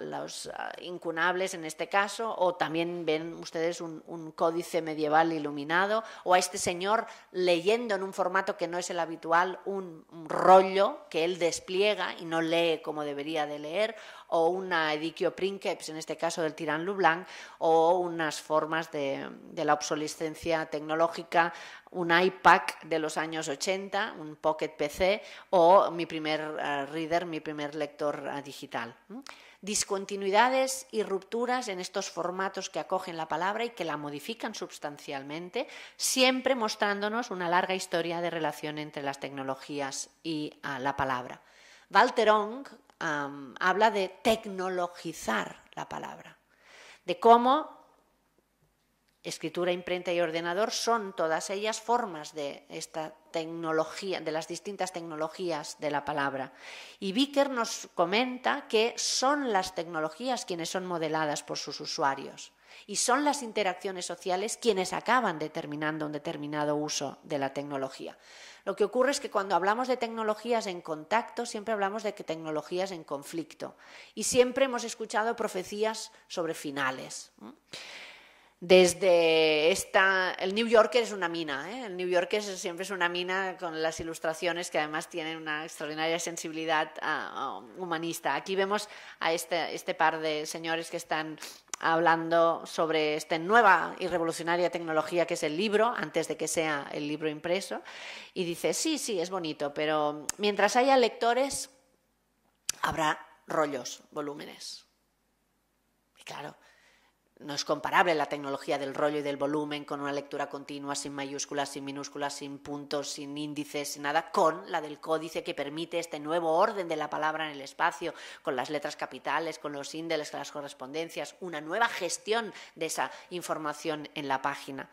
los ah, incunables en este caso, o también ven ustedes un, códice medieval iluminado, o a este señor leyendo en un formato que no es el habitual un rollo que él despliega y no lee como debería de leer, o una Edicio Princeps, en este caso del Tirán lublán o unas formas de, la obsolescencia tecnológica, un iPac de los años 80, un Pocket PC o mi primer eh, reader, mi primer lector eh, digital. Discontinuidades y rupturas en estos formatos que acogen la palabra y que la modifican sustancialmente, siempre mostrándonos una larga historia de relación entre las tecnologías y ah, la palabra. Walter Ong, habla de tecnologizar la palabra, de cómo escritura, imprenta y ordenador son todas ellas formas de esta tecnología, de las distintas tecnologías de la palabra. Y Vicker nos comenta que son las tecnologías quienes son modeladas por sus usuarios y son las interacciones sociales quienes acaban determinando un determinado uso de la tecnología. Lo que ocurre es que cuando hablamos de tecnologías en contacto, siempre hablamos de que tecnologías en conflicto y siempre hemos escuchado profecías sobre finales desde esta... El New Yorker es una mina, ¿eh? el New Yorker siempre es una mina con las ilustraciones que además tienen una extraordinaria sensibilidad ah, ah, humanista. Aquí vemos a este, este par de señores que están hablando sobre esta nueva y revolucionaria tecnología que es el libro, antes de que sea el libro impreso, y dice, sí, sí, es bonito, pero mientras haya lectores, habrá rollos, volúmenes. Y claro, no es comparable la tecnología del rollo y del volumen con una lectura continua, sin mayúsculas, sin minúsculas, sin puntos, sin índices, sin nada, con la del códice que permite este nuevo orden de la palabra en el espacio, con las letras capitales, con los índices con las correspondencias, una nueva gestión de esa información en la página.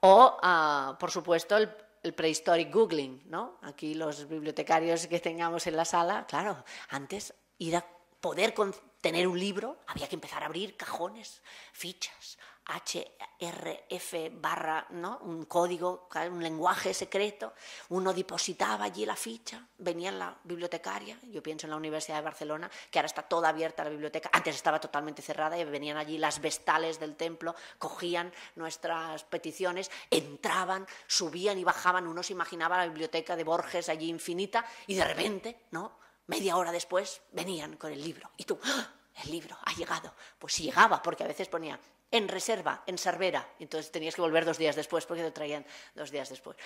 O, ah, por supuesto, el, el prehistoric googling, ¿no? Aquí los bibliotecarios que tengamos en la sala, claro, antes ir a poder tener un libro, había que empezar a abrir cajones, fichas, HRF barra, ¿no? un código, un lenguaje secreto. Uno depositaba allí la ficha, venía la bibliotecaria, yo pienso en la Universidad de Barcelona, que ahora está toda abierta la biblioteca, antes estaba totalmente cerrada y venían allí las vestales del templo, cogían nuestras peticiones, entraban, subían y bajaban, uno se imaginaba la biblioteca de Borges allí infinita y de repente, ¿no? media hora después venían con el libro. Y tú, ¡ah! el libro ha llegado. Pues llegaba, porque a veces ponía en reserva, en Cervera. Entonces tenías que volver dos días después porque te traían dos días después.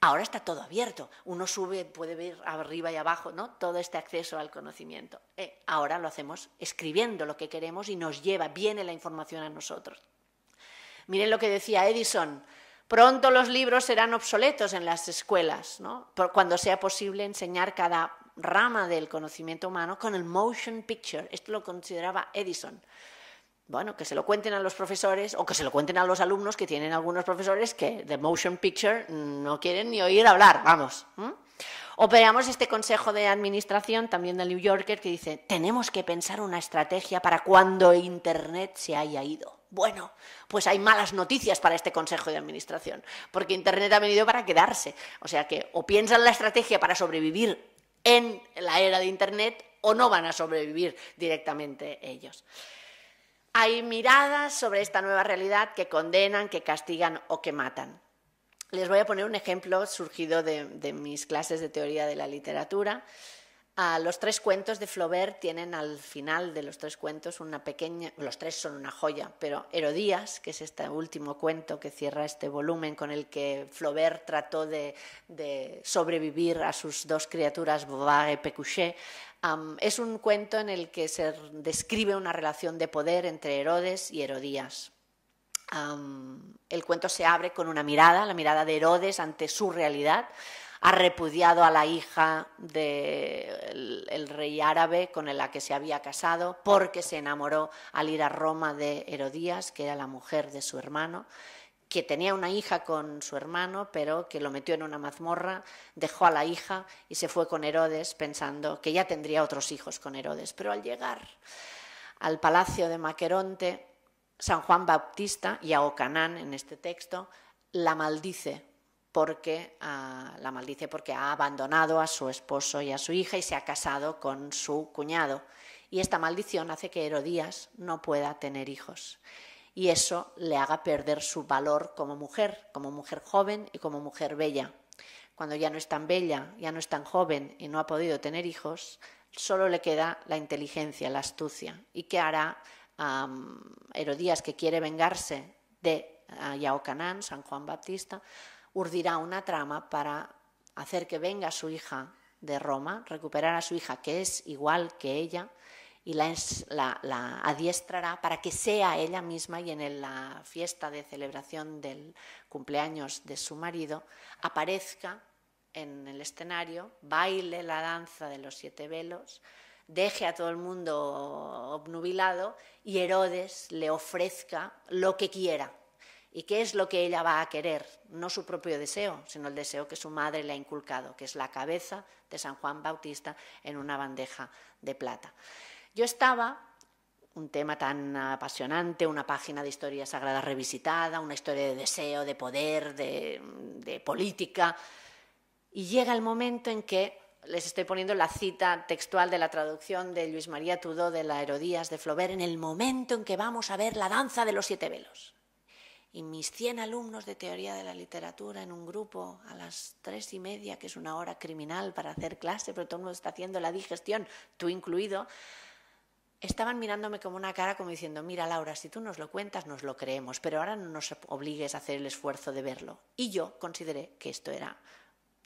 Ahora está todo abierto. Uno sube, puede ver arriba y abajo, ¿no? Todo este acceso al conocimiento. Eh, ahora lo hacemos escribiendo lo que queremos y nos lleva, viene la información a nosotros. Miren lo que decía Edison. Pronto los libros serán obsoletos en las escuelas, ¿no? cuando sea posible enseñar cada rama del conocimiento humano con el motion picture. Esto lo consideraba Edison. Bueno, que se lo cuenten a los profesores o que se lo cuenten a los alumnos, que tienen algunos profesores que de motion picture no quieren ni oír hablar, vamos. operamos este consejo de administración también del New Yorker que dice, tenemos que pensar una estrategia para cuando Internet se haya ido. Bueno, pues hay malas noticias para este consejo de administración, porque Internet ha venido para quedarse. O sea que o piensan la estrategia para sobrevivir en la era de Internet o no van a sobrevivir directamente ellos. Hay miradas sobre esta nueva realidad que condenan, que castigan o que matan. Les voy a poner un ejemplo surgido de, mis clases de teoría de la literatura los tres cuentos de Flaubert tienen al final de los tres cuentos una pequeña, los tres son una joya, pero Herodías, que es este último cuento que cierra este volumen con el que Flaubert trató de, sobrevivir a sus dos criaturas, Bovary y Pécuchet, es un cuento en el que se describe una relación de poder entre Herodes y Herodías. el cuento se abre con una mirada, la mirada de Herodes ante su realidad, ha repudiado a la hija del rey árabe con la que se había casado porque se enamoró al ir a Roma de Herodías, que era la mujer de su hermano que tenía una hija con su hermano, pero que lo metió en una mazmorra, dejó a la hija y se fue con Herodes pensando que ya tendría otros hijos con Herodes. Pero al llegar al palacio de Maqueronte, San Juan Bautista y a Ocanán en este texto la maldice porque ah, la maldice porque ha abandonado a su esposo y a su hija y se ha casado con su cuñado. Y esta maldición hace que Herodías no pueda tener hijos. Y eso le haga perder su valor como mujer, como mujer joven y como mujer bella. Cuando ya no es tan bella, ya no es tan joven y no ha podido tener hijos, solo le queda la inteligencia, la astucia. ¿Y qué hará a Herodías que quiere vengarse de ah, Yaocanán, San Juan Baptista? urdirá una trama para hacer que venga su hija de Roma, recuperar a su hija que es igual que ella y la, adiestrará para que sea ella misma y en la fiesta de celebración del cumpleaños de su marido aparezca en el escenario, baile la danza de los siete velos, deje a todo el mundo obnubilado y Herodes le ofrezca lo que quiera y qué es lo que ella va a querer, no su propio deseo, sino el deseo que su madre le ha inculcado, que es la cabeza de San Juan Bautista en una bandeja de plata. Yo estaba, un tema tan apasionante, una página de historia sagrada revisitada, una historia de deseo, de poder, de, política, y llega el momento en que les estoy poniendo la cita textual de la traducción de Luis María Tudó de la Herodías de Flaubert, en el momento en que vamos a ver la danza de los siete velos y mis 100 alumnos de teoría de la literatura en un grupo a las tres y media, que es una hora criminal para hacer clase, pero todo el mundo está haciendo la digestión, tú incluido, estaban mirándome como una cara como diciendo, mira Laura, si tú nos lo cuentas, nos lo creemos, pero ahora no nos obligues a hacer el esfuerzo de verlo. Y yo consideré que esto era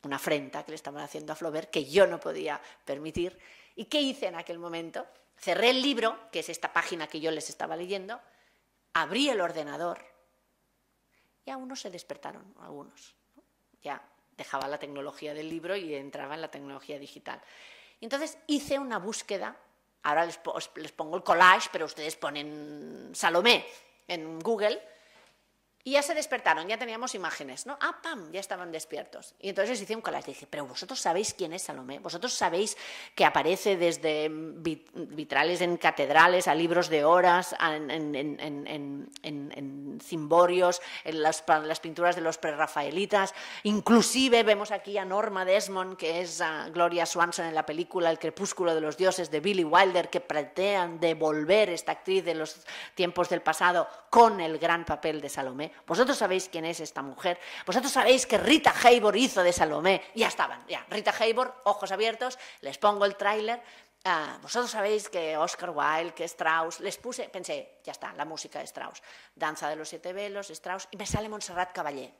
una afrenta que le estaban haciendo a Flaubert que yo no podía permitir. ¿Y qué hice en aquel momento? Cerré el libro, que es esta página que yo les estaba leyendo, abrí el ordenador, ya unos se despertaron, algunos. Ya dejaba la tecnología del libro y entraba en la tecnología digital. entonces hice una búsqueda, ahora les, les pongo el collage, pero ustedes ponen Salomé en Google y ya se despertaron, ya teníamos imágenes, ¿no? Ah, pam, ya estaban despiertos. Y entonces hicieron un Le Dije, pero vosotros sabéis quién es Salomé, vosotros sabéis que aparece desde mm, vitrales en catedrales, a libros de horas, en, cimborios, en las, las, pinturas de los prerrafaelitas. Inclusive vemos aquí a Norma Desmond, que es ah, Gloria Swanson en la película El crepúsculo de los dioses de Billy Wilder, que plantean devolver esta actriz de los tiempos del pasado con el gran papel de Salomé. Vosotros sabéis quién es esta mujer. Vosotros sabéis que Rita Hayworth hizo de Salomé. Ya estaban, ya. Rita Hayworth, ojos abiertos, les pongo el tráiler. Ah, vosotros sabéis que Oscar Wilde, que Strauss, les puse, pensé, ya está, la música de Strauss, Danza de los Siete Velos, Strauss, y me sale Montserrat Caballé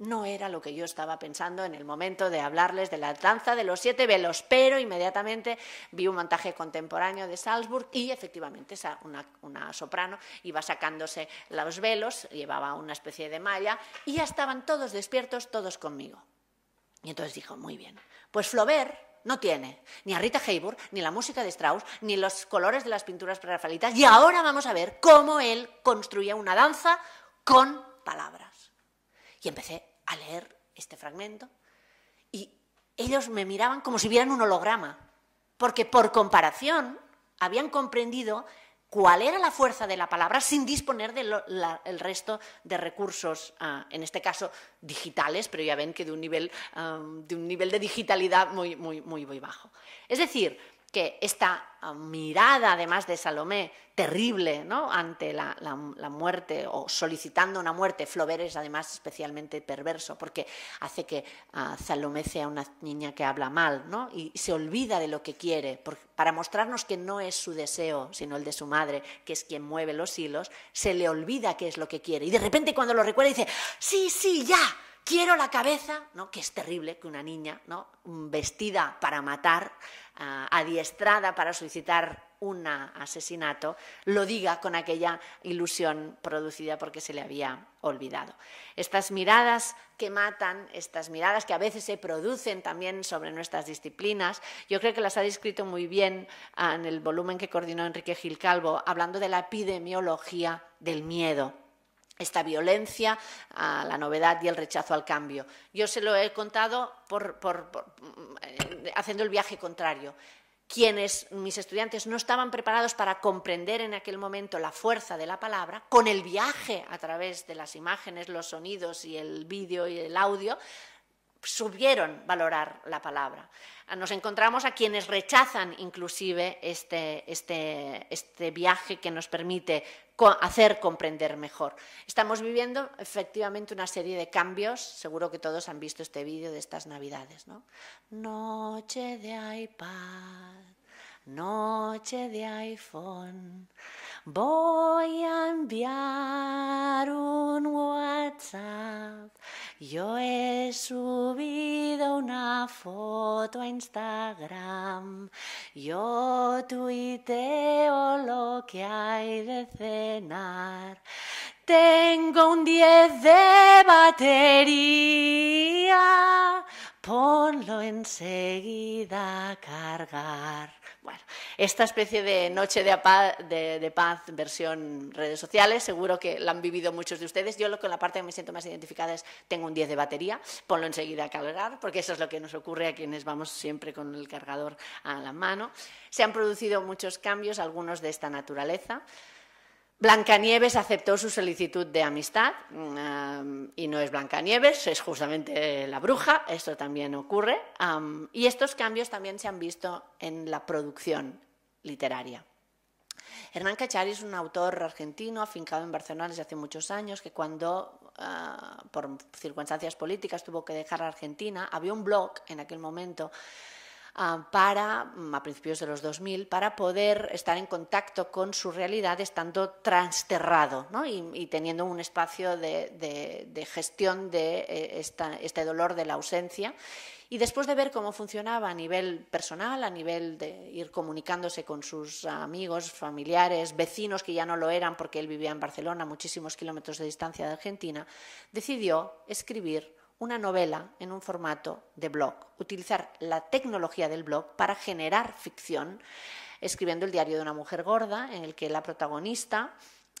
no era lo que yo estaba pensando en el momento de hablarles de la danza de los siete velos, pero inmediatamente vi un montaje contemporáneo de Salzburg y efectivamente esa, una, soprano iba sacándose los velos, llevaba una especie de malla y ya estaban todos despiertos, todos conmigo. Y entonces dijo, muy bien, pues Flaubert no tiene ni a Rita Hayworth, ni la música de Strauss, ni los colores de las pinturas prerafalitas. Y ahora vamos a ver cómo él construía una danza con palabras. Y empecé a leer este fragmento y ellos me miraban como si vieran un holograma, porque por comparación habían comprendido cuál era la fuerza de la palabra sin disponer del resto de recursos, ah, en este caso digitales, pero ya ven que de un nivel, ah, de, un nivel de digitalidad muy, muy, muy, muy bajo. Es decir, que esta mirada, además de Salomé, terrible ¿no? ante la, muerte o solicitando una muerte, Flaubert es además especialmente perverso porque hace que ah, Salomé sea una niña que habla mal ¿no? y, se olvida de lo que quiere para mostrarnos que no es su deseo, sino el de su madre, que es quien mueve los hilos, se le olvida qué es lo que quiere y de repente cuando lo recuerda dice, sí, sí, ya, quiero la cabeza, ¿no? que es terrible que una niña vestida para matar, ah, adiestrada para solicitar un asesinato, lo diga con aquella ilusión producida porque se le había olvidado. Estas miradas que matan, estas miradas que a veces se producen también sobre nuestras disciplinas, yo creo que las ha descrito muy bien ah, en el volumen que coordinó Enrique Gil Calvo, hablando de la epidemiología del miedo esta violencia, a la novedad y el rechazo al cambio. Yo se lo he contado mm, haciendo el viaje contrario. Quienes, mis estudiantes, no estaban preparados para comprender en aquel momento la fuerza de la palabra, con el viaje a través de las imágenes, los sonidos y el vídeo y el audio, subieron valorar la palabra. Ah, nos encontramos a quienes rechazan inclusive este, este, este viaje que nos permite hacer comprender mejor. Estamos viviendo efectivamente una serie de cambios, seguro que todos han visto este vídeo de estas navidades. ¿no? Noche de iPad noche de iPhone. Voy a enviar un WhatsApp. Yo he subido una foto a Instagram. Yo tuiteo lo que hay de cenar. Tengo un 10 de batería. Ponlo enseguida a cargar esta especie de noche de, paz versión redes sociales, seguro que la han vivido muchos de ustedes. Yo lo que en la parte que me siento más identificada es tengo un 10 de batería, ponlo enseguida a cargar, porque eso es lo que nos ocurre a quienes vamos siempre con el cargador a la mano. Se han producido muchos cambios, algunos de esta naturaleza. Blancanieves aceptó su solicitud de amistad y no es Blancanieves, es justamente la bruja, esto también ocurre. y estos cambios también se han visto en la producción, literaria. Hernán Cachari es un autor argentino afincado en Barcelona desde hace muchos años que cuando, ah, por circunstancias políticas, tuvo que dejar Argentina, había un blog en aquel momento ah, para, mm, a principios de los 2000, para poder estar en contacto con su realidad estando transterrado y, teniendo un espacio de, gestión de eh, este dolor de la ausencia y después de ver cómo funcionaba a nivel personal, a nivel de ir comunicándose con sus amigos, familiares, vecinos que ya no lo eran porque él vivía en Barcelona, muchísimos kilómetros de distancia de Argentina, decidió escribir una novela en un formato de blog, utilizar la tecnología del blog para generar ficción, escribiendo el diario de una mujer gorda en el que la protagonista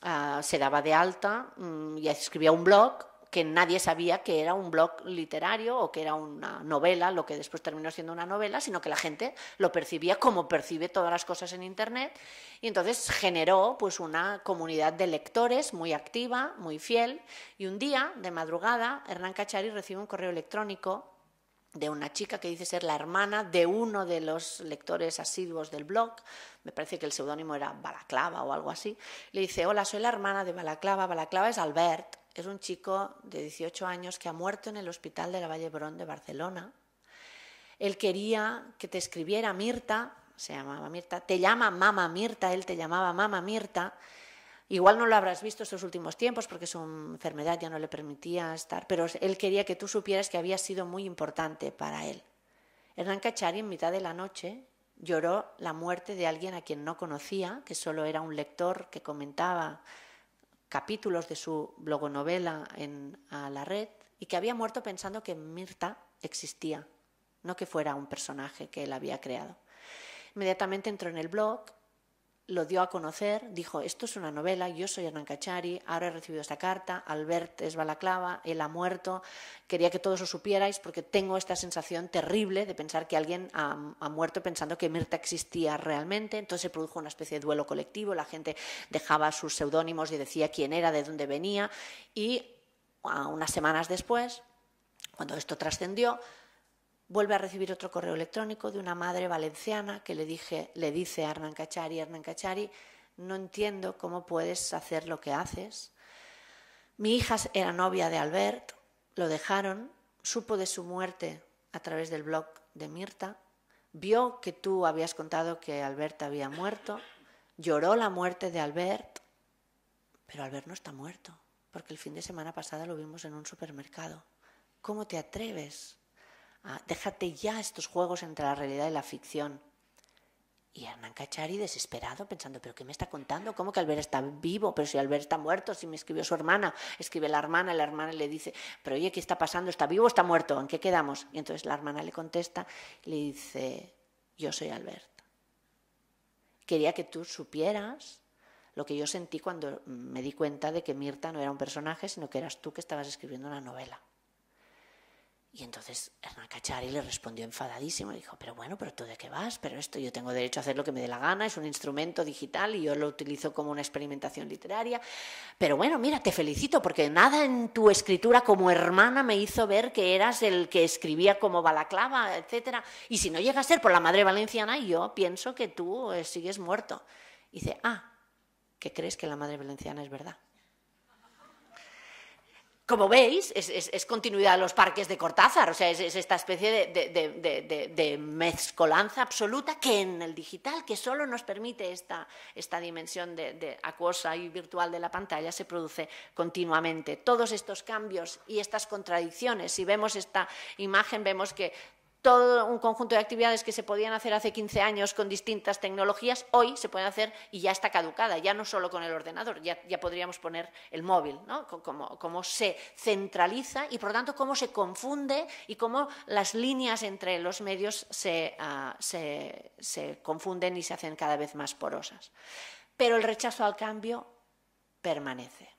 ah, se daba de alta mm, y escribía un blog que nadie sabía que era un blog literario o que era una novela, lo que después terminó siendo una novela, sino que la gente lo percibía como percibe todas las cosas en Internet. Y entonces generó pues, una comunidad de lectores muy activa, muy fiel. Y un día, de madrugada, Hernán Cachari recibe un correo electrónico de una chica que dice ser la hermana de uno de los lectores asiduos del blog, me parece que el seudónimo era Balaclava o algo así, le dice, hola, soy la hermana de Balaclava, Balaclava es Albert, es un chico de 18 años que ha muerto en el hospital de la Brón de Barcelona. Él quería que te escribiera Mirta, se llamaba Mirta, te llama Mama Mirta, él te llamaba Mama Mirta. Igual no lo habrás visto estos últimos tiempos porque su enfermedad ya no le permitía estar, pero él quería que tú supieras que había sido muy importante para él. Hernán Cachari en mitad de la noche lloró la muerte de alguien a quien no conocía, que solo era un lector que comentaba capítulos de su blogonovela en, a la red y que había muerto pensando que Mirta existía, no que fuera un personaje que él había creado. Inmediatamente entró en el blog lo dio a conocer, dijo, esto es una novela, yo soy Hernán Cachari, ahora he recibido esta carta, Albert es balaclava, él ha muerto, quería que todos lo supierais porque tengo esta sensación terrible de pensar que alguien ha, muerto pensando que Mirta existía realmente, entonces se produjo una especie de duelo colectivo, la gente dejaba sus seudónimos y decía quién era, de dónde venía, y ah, unas semanas después, cuando esto trascendió, vuelve a recibir otro correo electrónico de una madre valenciana que le, dije, le dice a Hernán Cachari, Hernán Cachari, no entiendo cómo puedes hacer lo que haces. Mi hija era novia de Albert, lo dejaron, supo de su muerte a través del blog de Mirta, vio que tú habías contado que Albert había muerto, lloró la muerte de Albert, pero Albert no está muerto, porque el fin de semana pasada lo vimos en un supermercado. ¿Cómo te atreves Ah, déjate ya estos juegos entre la realidad y la ficción. Y Hernán Cachari desesperado, pensando, ¿pero qué me está contando? ¿Cómo que Albert está vivo? Pero si Albert está muerto, si me escribió su hermana, escribe la hermana, la hermana le dice, pero oye, ¿qué está pasando? ¿Está vivo o está muerto? ¿En qué quedamos? Y entonces la hermana le contesta, le dice, yo soy Albert. Quería que tú supieras lo que yo sentí cuando me di cuenta de que Mirta no era un personaje, sino que eras tú que estabas escribiendo una novela. Y entonces Hernán Cachari le respondió enfadadísimo, dijo, pero bueno, pero tú de qué vas, pero esto yo tengo derecho a hacer lo que me dé la gana, es un instrumento digital y yo lo utilizo como una experimentación literaria. Pero bueno, mira, te felicito porque nada en tu escritura como hermana me hizo ver que eras el que escribía como balaclava, etcétera. Y si no llega a ser por la madre valenciana, yo pienso que tú eh, sigues muerto. Y dice, ah, ¿qué crees que la madre valenciana es verdad como veis, es, continuidad de los parques de Cortázar, o sea, es, esta especie de, mezcolanza absoluta que en el digital, que solo nos permite esta, esta dimensión de, acuosa y virtual de la pantalla, se produce continuamente. Todos estos cambios y estas contradicciones, si vemos esta imagen, vemos que todo un conjunto de actividades que se podían hacer hace 15 años con distintas tecnologías, hoy se pueden hacer y ya está caducada, ya no solo con el ordenador, ya, podríamos poner el móvil, ¿no? Cómo, se centraliza y, por lo tanto, cómo se confunde y cómo las líneas entre los medios ah, se, se confunden y se hacen cada vez más porosas. Pero el rechazo al cambio permanece.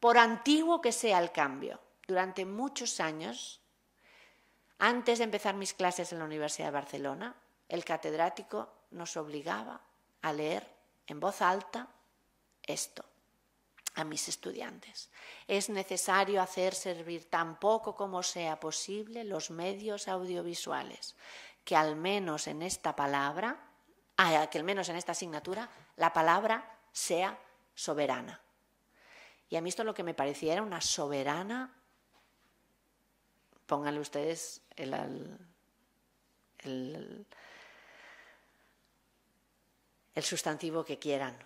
Por antiguo que sea el cambio, durante muchos años antes de empezar mis clases en la Universidad de Barcelona, el catedrático nos obligaba a leer en voz alta esto a mis estudiantes. Es necesario hacer servir tan poco como sea posible los medios audiovisuales, que al menos en esta palabra, que al menos en esta asignatura, la palabra sea soberana. Y a mí esto lo que me parecía era una soberana, pónganle ustedes el, sustantivo que quieran,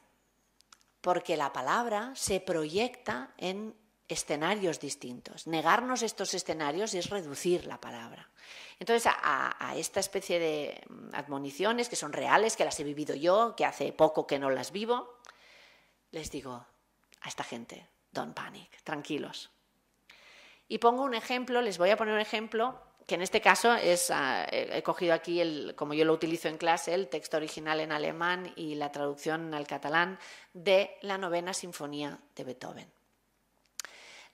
porque la palabra se proyecta en escenarios distintos. Negarnos estos escenarios es reducir la palabra. Entonces, a, a, esta especie de admoniciones que son reales, que las he vivido yo, que hace poco que no las vivo, les digo a esta gente, don't panic, tranquilos. Y pongo un ejemplo, les voy a poner un ejemplo que en este caso es, ah, he cogido aquí, el, como yo lo utilizo en clase, el texto original en alemán y la traducción al catalán de la novena sinfonía de Beethoven.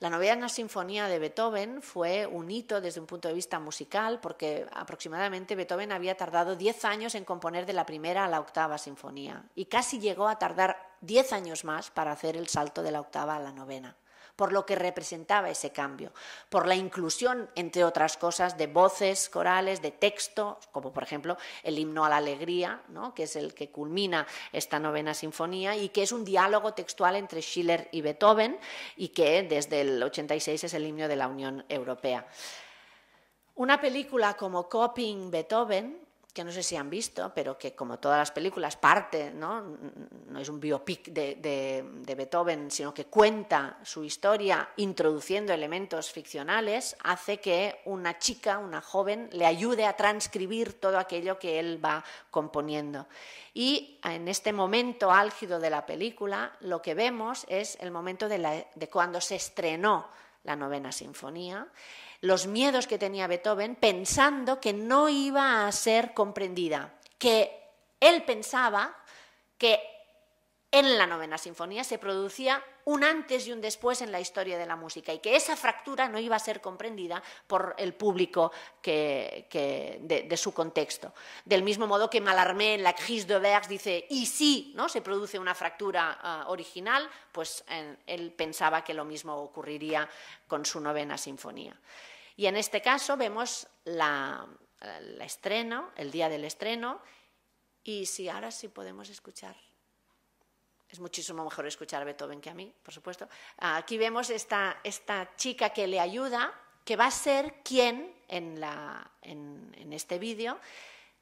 La novena sinfonía de Beethoven fue un hito desde un punto de vista musical porque aproximadamente Beethoven había tardado 10 años en componer de la primera a la octava sinfonía y casi llegó a tardar 10 años más para hacer el salto de la octava a la novena por lo que representaba ese cambio, por la inclusión, entre otras cosas, de voces corales, de texto, como por ejemplo el himno a la alegría, que es el que culmina esta novena sinfonía y que es un diálogo textual entre Schiller y Beethoven y que desde el 86 es el himno de la Unión Europea. Una película como Coping Beethoven, que no sé si han visto, pero que como todas las películas parte, no, es un biopic de, Beethoven, sino que cuenta su historia introduciendo elementos ficcionales, hace que una chica, una joven, le ayude a transcribir todo aquello que él va componiendo. Y en este momento álgido de la película, lo que vemos es el momento de cuando se estrenó la novena sinfonía los miedos que tenía Beethoven pensando que no iba a ser comprendida, que él pensaba que en la novena sinfonía se producía un antes y un después en la historia de la música y que esa fractura no iba a ser comprendida por el público que, de, su contexto. Del mismo modo que Malarmé, en La Crise de Vers dice, y si ¿no? se produce una fractura ah, original, pues él pensaba que lo mismo ocurriría con su novena sinfonía. Y en este caso vemos la, estreno, el día del estreno, y si ahora sí podemos escuchar es muchísimo mejor escuchar a Beethoven que a mí, por supuesto. Aquí vemos esta, esta chica que le ayuda, que va a ser quien en, este vídeo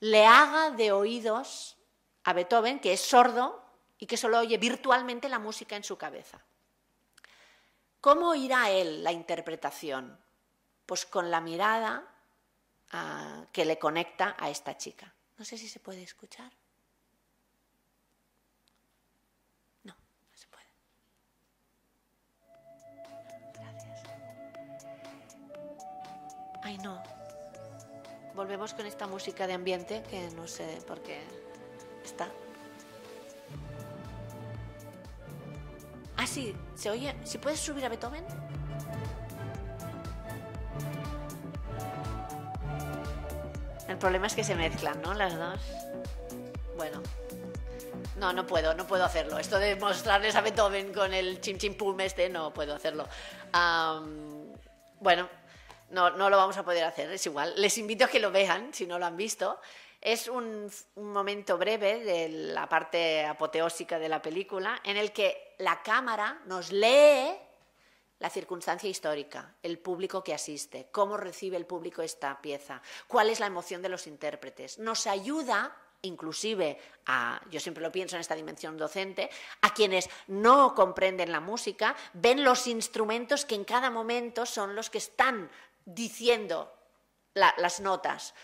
le haga de oídos a Beethoven, que es sordo y que solo oye virtualmente la música en su cabeza. ¿Cómo irá él la interpretación? Pues con la mirada ah, que le conecta a esta chica. No sé si se puede escuchar. volvemos con esta música de ambiente que no sé por qué está. Ah, sí, se oye. ¿Si puedes subir a Beethoven? El problema es que se mezclan, ¿no? Las dos. Bueno. No, no puedo, no puedo hacerlo. Esto de mostrarles a Beethoven con el chim chim pum este, no puedo hacerlo. bueno, no, no lo vamos a poder hacer, es igual. Les invito a que lo vean si no lo han visto. Es un, momento breve de la parte apoteósica de la película en el que la cámara nos lee la circunstancia histórica, el público que asiste, cómo recibe el público esta pieza, cuál es la emoción de los intérpretes. Nos ayuda inclusive a, yo siempre lo pienso en esta dimensión docente, a quienes no comprenden la música, ven los instrumentos que en cada momento son los que están diciendo las notas.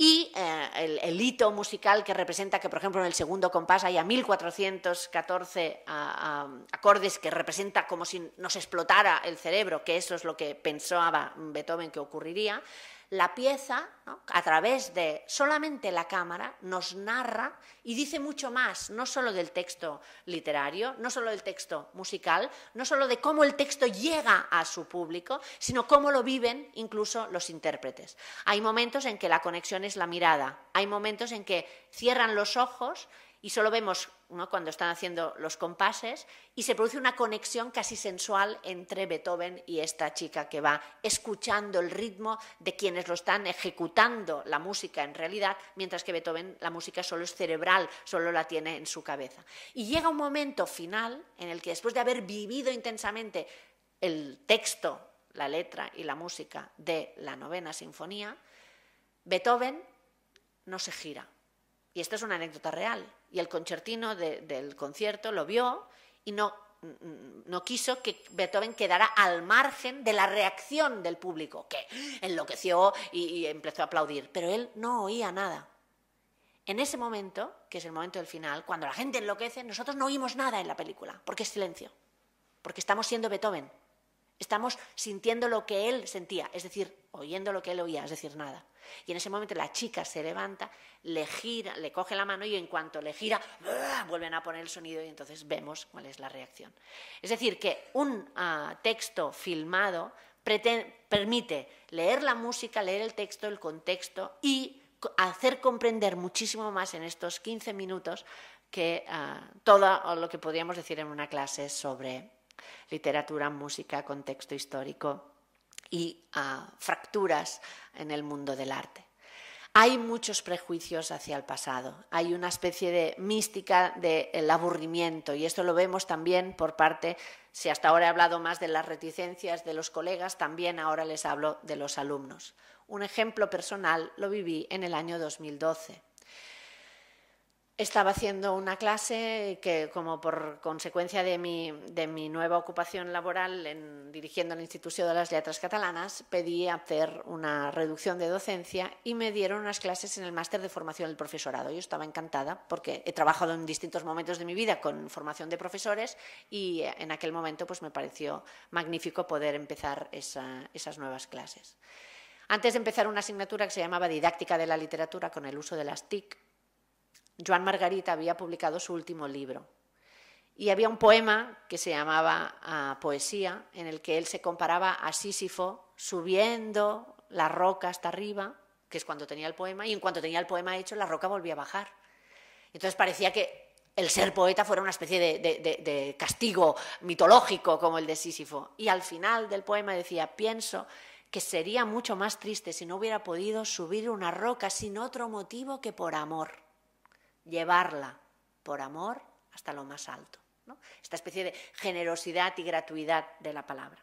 Y eh, el, hito musical que representa que, por ejemplo, en el segundo compás haya 1414 a, acordes que representa como si nos explotara el cerebro, que eso es lo que pensaba Beethoven que ocurriría la pieza, a través de solamente la cámara, nos narra y dice mucho más, no solo del texto literario, no solo del texto musical, no solo de cómo el texto llega a su público, sino cómo lo viven incluso los intérpretes. Hay momentos en que la conexión es la mirada, hay momentos en que cierran los ojos y solo vemos cuando están haciendo los compases, y se produce una conexión casi sensual entre Beethoven y esta chica que va escuchando el ritmo de quienes lo están ejecutando la música en realidad, mientras que Beethoven la música solo es cerebral, solo la tiene en su cabeza. Y llega un momento final en el que después de haber vivido intensamente el texto, la letra y la música de la novena sinfonía, Beethoven no se gira. Y esta es una anécdota real y el concertino del concierto lo vio y mm, no, quiso que Beethoven quedara al margen de la reacción del público, que enloqueció y empezó a aplaudir, pero él no oía nada. En ese momento, que es el momento del final, cuando la gente enloquece, nosotros no oímos nada en la película, porque es silencio, porque estamos siendo Beethoven. Estamos sintiendo lo que él sentía, es decir, oyendo lo que él oía, es decir, nada. Y en ese momento la chica se levanta, le gira, le coge la mano y en cuanto le gira, ¡ah! vuelven a poner el sonido y entonces vemos cuál es la reacción. Es decir, que un ah, texto filmado permite leer la música, leer el texto, el contexto y hacer comprender muchísimo más en estos 15 minutos que ah, todo lo que podríamos decir en una clase sobre literatura, música, contexto histórico y ah, fracturas en el mundo del arte. Hay muchos prejuicios hacia el pasado, hay una especie de mística del aburrimiento y esto lo vemos también por parte, si hasta ahora he hablado más de las reticencias de los colegas, también ahora les hablo de los alumnos. Un ejemplo personal lo viví en el año 2012. Estaba haciendo una clase que, como por consecuencia de mi, nueva ocupación laboral en, dirigiendo la institución de las Letras Catalanas, pedí hacer una reducción de docencia y me dieron unas clases en el máster de formación del profesorado. Yo estaba encantada porque he trabajado en distintos momentos de mi vida con formación de profesores y eh, en aquel momento pues, me pareció magnífico poder empezar esas nuevas clases. Antes de empezar una asignatura que se llamaba Didáctica de la Literatura con el uso de las TIC, Joan Margarita había publicado su último libro. Y había un poema que se llamaba ah, Poesía, en el que él se comparaba a Sísifo subiendo la roca hasta arriba, que es cuando tenía el poema, y en cuanto tenía el poema hecho, la roca volvía a bajar. Entonces parecía que el ser poeta fuera una especie de castigo mitológico como el de Sísifo. Y al final del poema decía, pienso que sería mucho más triste si no hubiera podido subir una roca sin otro motivo que por amor llevarla por amor hasta lo más alto. Esta especie de generosidad y gratuidad de la palabra.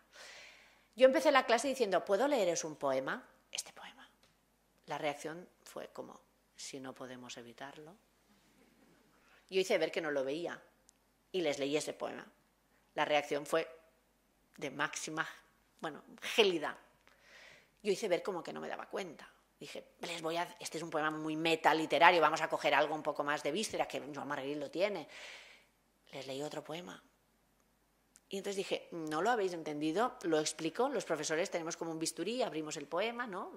Yo empecé la clase diciendo, ¿puedo leeros un poema? Este poema. La reacción fue como, si no podemos evitarlo. Yo hice ver que no lo veía y les leí ese poema. La reacción fue de máxima, bueno, gélida. Yo hice ver como que no me daba cuenta dije, les voy a, este es un poema muy meta literario, vamos a coger algo un poco más de víscera, que Joan Marguerite lo tiene. Les leí otro poema. Y entonces dije, no lo habéis entendido, lo explico, los profesores tenemos como un bisturí, abrimos el poema, ¿no?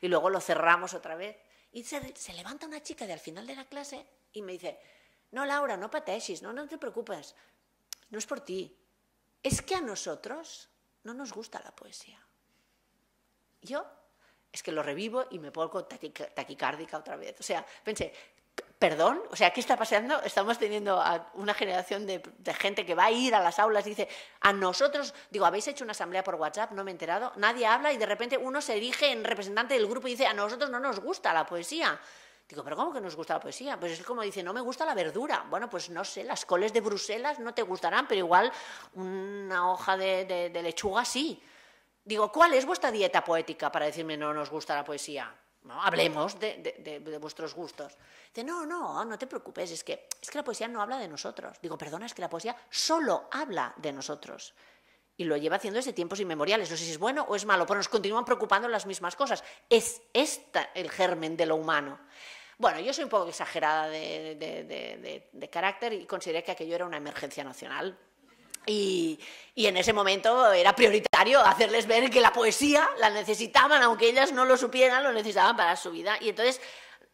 Y luego lo cerramos otra vez. Y se, levanta una chica de al final de la clase y me dice, no, Laura, no patésis no, no te preocupes, no es por ti. Es que a nosotros no nos gusta la poesía. Yo es que lo revivo y me pongo taquicárdica otra vez. O sea, pensé, perdón, o sea, ¿qué está pasando? Estamos teniendo a una generación de, gente que va a ir a las aulas y dice, a nosotros, digo, habéis hecho una asamblea por WhatsApp, no me he enterado, nadie habla y de repente uno se erige en representante del grupo y dice, a nosotros no nos gusta la poesía. Digo, ¿pero cómo que nos gusta la poesía? Pues es como dice, no me gusta la verdura. Bueno, pues no sé, las coles de Bruselas no te gustarán, pero igual una hoja de lechuga sí. Digo, ¿cuál es vuestra dieta poética para decirme no nos gusta la poesía? No, hablemos de, vuestros gustos. Dice, no, no, no te preocupes, es que, es que la poesía no habla de nosotros. Digo, perdona, es que la poesía solo habla de nosotros. Y lo lleva haciendo desde tiempos inmemoriales. No sé si es bueno o es malo, pero nos continúan preocupando las mismas cosas. Es este el germen de lo humano. Bueno, yo soy un poco exagerada de, de carácter y consideré que aquello era una emergencia nacional y, en ese momento era prioritario hacerles ver que la poesía la necesitaban, aunque ellas no lo supieran, lo necesitaban para su vida. Y entonces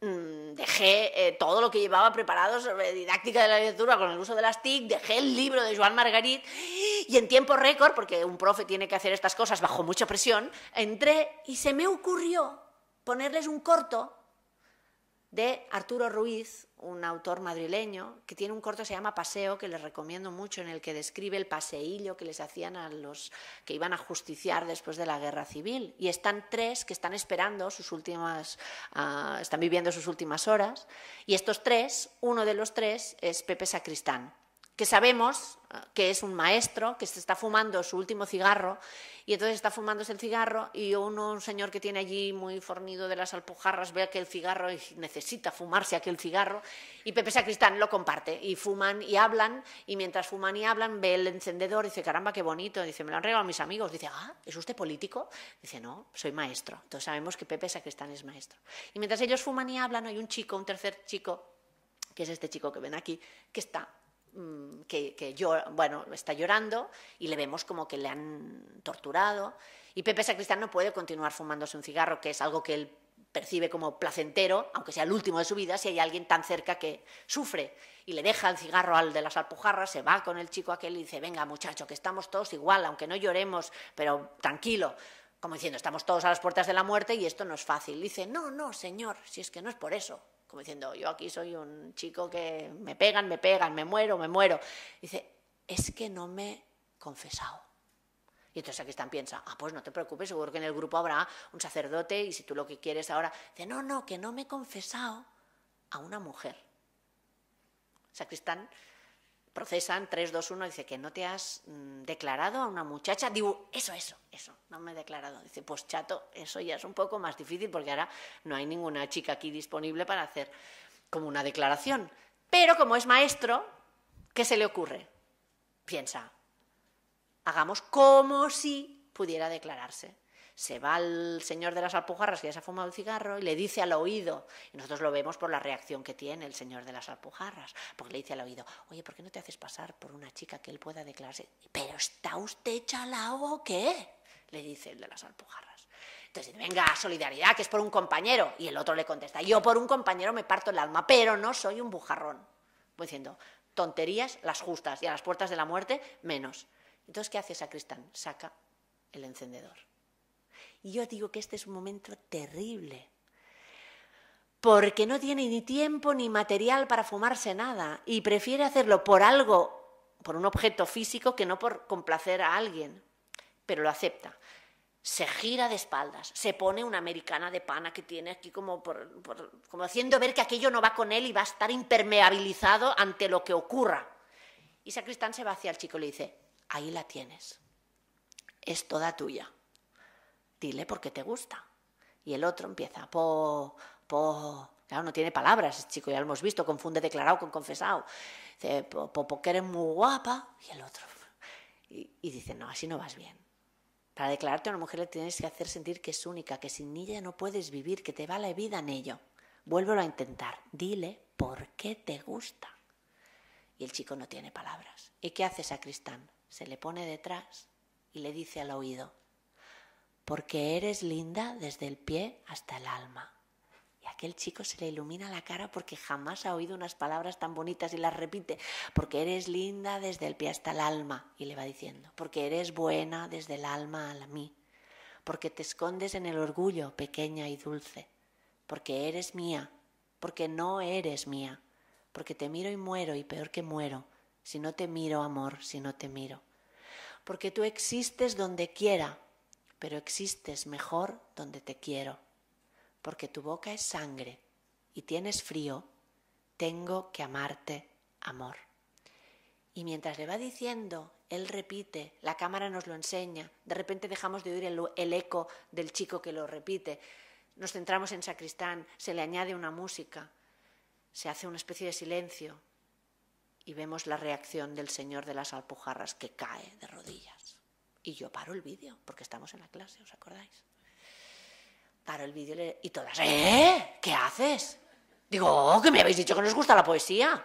mm, dejé eh, todo lo que llevaba preparado sobre didáctica de la lectura con el uso de las TIC, dejé el libro de Joan Margarit y en tiempo récord, porque un profe tiene que hacer estas cosas bajo mucha presión, entré y se me ocurrió ponerles un corto de Arturo Ruiz, un autor madrileño, que tiene un corto que se llama Paseo, que les recomiendo mucho, en el que describe el paseillo que les hacían a los que iban a justiciar después de la guerra civil. Y están tres que están esperando sus últimas, ah, están viviendo sus últimas horas. Y estos tres, uno de los tres es Pepe Sacristán, que sabemos ah, que es un maestro, que está fumando su último cigarro, y entonces está fumando ese cigarro, y un señor que tiene allí muy fornido de las alpujarras ve aquel cigarro y necesita fumarse aquel cigarro, y Pepe Sacristán lo comparte, y fuman y hablan, y mientras fuman y hablan ve el encendedor, y dice, caramba, qué bonito, dice, me lo han regalado mis amigos, dice, ah, ¿es usted político? Dice, no, soy maestro, entonces sabemos que Pepe Sacristán es maestro. Y mientras ellos fuman y hablan, hay un chico, un tercer chico, que es este chico que ven aquí, que está Mm, que, que bueno, está llorando y le vemos como que le han torturado. Y Pepe Sacristán no puede continuar fumándose un cigarro, que es algo que él percibe como placentero, aunque sea el último de su vida, si hay alguien tan cerca que sufre y le deja el cigarro al de las alpujarras, se va con el chico aquel y dice, venga muchacho, que estamos todos igual, aunque no lloremos, pero tranquilo, como diciendo, estamos todos a las puertas de la muerte y esto no es fácil. dice, no, no, señor, si es que no es por eso, como diciendo, yo aquí soy un chico que me pegan, me pegan, me muero, me muero. Dice, es que no me he confesado. Y entonces aquí están piensa, ah, pues no te preocupes, seguro que en el grupo habrá un sacerdote y si tú lo que quieres ahora, dice, no, no, que no me he confesado a una mujer. Sacristán procesan 3, 2, 1, dice que no te has mm, declarado a una muchacha. Digo, eso, eso, eso, no me he declarado. Dice, pues chato, eso ya es un poco más difícil porque ahora no hay ninguna chica aquí disponible para hacer como una declaración. Pero como es maestro, ¿qué se le ocurre? Piensa, hagamos como si pudiera declararse se va al señor de las alpujarras que ya se ha fumado el cigarro y le dice al oído, y nosotros lo vemos por la reacción que tiene el señor de las alpujarras, porque le dice al oído, oye, ¿por qué no te haces pasar por una chica que él pueda declararse? ¿Pero está usted chalao o qué? Le dice el de las alpujarras. Entonces, venga, solidaridad, que es por un compañero. Y el otro le contesta, yo por un compañero me parto el alma, pero no soy un bujarrón. Voy diciendo, tonterías las justas y a las puertas de la muerte menos. Entonces, ¿qué hace Sacristán? Saca el encendedor. Y yo digo que este es un momento terrible, porque no tiene ni tiempo ni material para fumarse nada y prefiere hacerlo por algo, por un objeto físico, que no por complacer a alguien, pero lo acepta. Se gira de espaldas, se pone una americana de pana que tiene aquí como, como haciendo ver que aquello no va con él y va a estar impermeabilizado ante lo que ocurra. Y Sacristán se va hacia el chico y le dice, ahí la tienes, es toda tuya dile por qué te gusta. Y el otro empieza, po, po. Claro, no tiene palabras, chico, ya lo hemos visto, confunde declarado con confesado. Dice, po, po, porque eres muy guapa. Y el otro. Y, dice, no, así no vas bien. Para declararte a una mujer le tienes que hacer sentir que es única, que sin ella no puedes vivir, que te va la vida en ello. Vuélvelo a intentar. Dile por qué te gusta. Y el chico no tiene palabras. ¿Y qué hace Sacristán? Se le pone detrás y le dice al oído, porque eres linda desde el pie hasta el alma. Y aquel chico se le ilumina la cara porque jamás ha oído unas palabras tan bonitas y las repite, porque eres linda desde el pie hasta el alma, y le va diciendo, porque eres buena desde el alma a la mí, porque te escondes en el orgullo, pequeña y dulce, porque eres mía, porque no eres mía, porque te miro y muero, y peor que muero, si no te miro, amor, si no te miro, porque tú existes donde quiera, pero existes mejor donde te quiero, porque tu boca es sangre y tienes frío, tengo que amarte, amor. Y mientras le va diciendo, él repite, la cámara nos lo enseña, de repente dejamos de oír el, eco del chico que lo repite, nos centramos en sacristán, se le añade una música, se hace una especie de silencio y vemos la reacción del señor de las alpujarras que cae de rodillas y yo paro el vídeo, porque estamos en la clase, ¿os acordáis? Paro el vídeo y todas, ¿eh? ¿Qué haces? Digo, oh, que me habéis dicho que no os gusta la poesía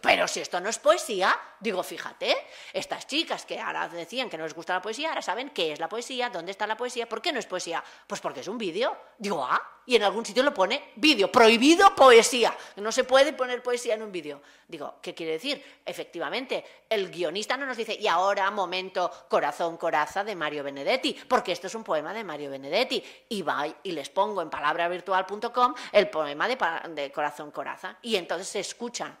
pero si esto no es poesía, digo, fíjate, estas chicas que ahora decían que no les gusta la poesía, ahora saben qué es la poesía, dónde está la poesía, por qué no es poesía. Pues porque es un vídeo. Digo, ah, y en algún sitio lo pone vídeo, prohibido poesía. No se puede poner poesía en un vídeo. Digo, ¿qué quiere decir? Efectivamente, el guionista no nos dice, y ahora, momento, corazón, coraza de Mario Benedetti, porque esto es un poema de Mario Benedetti. Y va, y les pongo en palabravirtual.com el poema de, corazón, coraza. Y entonces se escuchan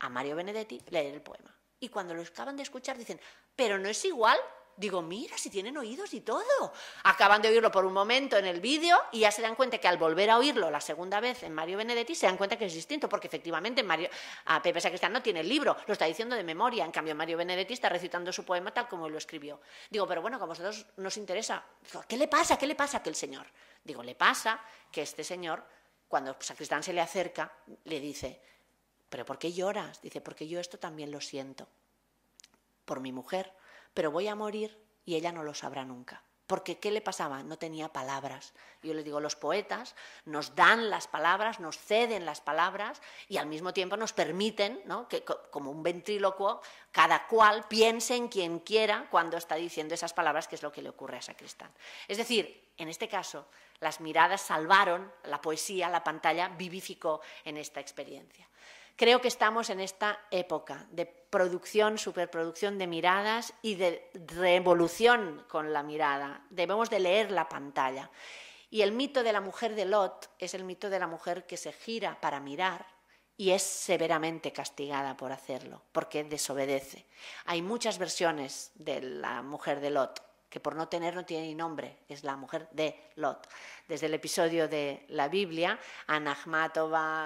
a Mario Benedetti leer el poema. Y cuando lo acaban de escuchar dicen, pero no es igual. Digo, mira, si tienen oídos y todo. Acaban de oírlo por un momento en el vídeo y ya se dan cuenta que al volver a oírlo la segunda vez en Mario Benedetti se dan cuenta que es distinto, porque efectivamente Mario, a Pepe Sacristán no tiene el libro, lo está diciendo de memoria. En cambio, Mario Benedetti está recitando su poema tal como lo escribió. Digo, pero bueno, como a vosotros nos interesa. ¿Qué le pasa? ¿Qué le pasa a aquel señor? Digo, le pasa que este señor, cuando Sacristán se le acerca, le dice, ¿pero por qué lloras? Dice, porque yo esto también lo siento por mi mujer, pero voy a morir y ella no lo sabrá nunca. Porque ¿qué le pasaba? No tenía palabras. Yo les digo, los poetas nos dan las palabras, nos ceden las palabras y al mismo tiempo nos permiten, que como un ventrílocuo, cada cual piense en quien quiera cuando está diciendo esas palabras, que es lo que le ocurre a sacristán. Es decir, en este caso, las miradas salvaron, la poesía, la pantalla vivificó en esta experiencia. Creo que estamos en esta época de producción, superproducción de miradas y de revolución con la mirada. Debemos de leer la pantalla. Y el mito de la mujer de Lot es el mito de la mujer que se gira para mirar y es severamente castigada por hacerlo, porque desobedece. Hay muchas versiones de la mujer de Lot que por no tener no tiene ni nombre, es la mujer de Lot. Desde el episodio de la Biblia, Ana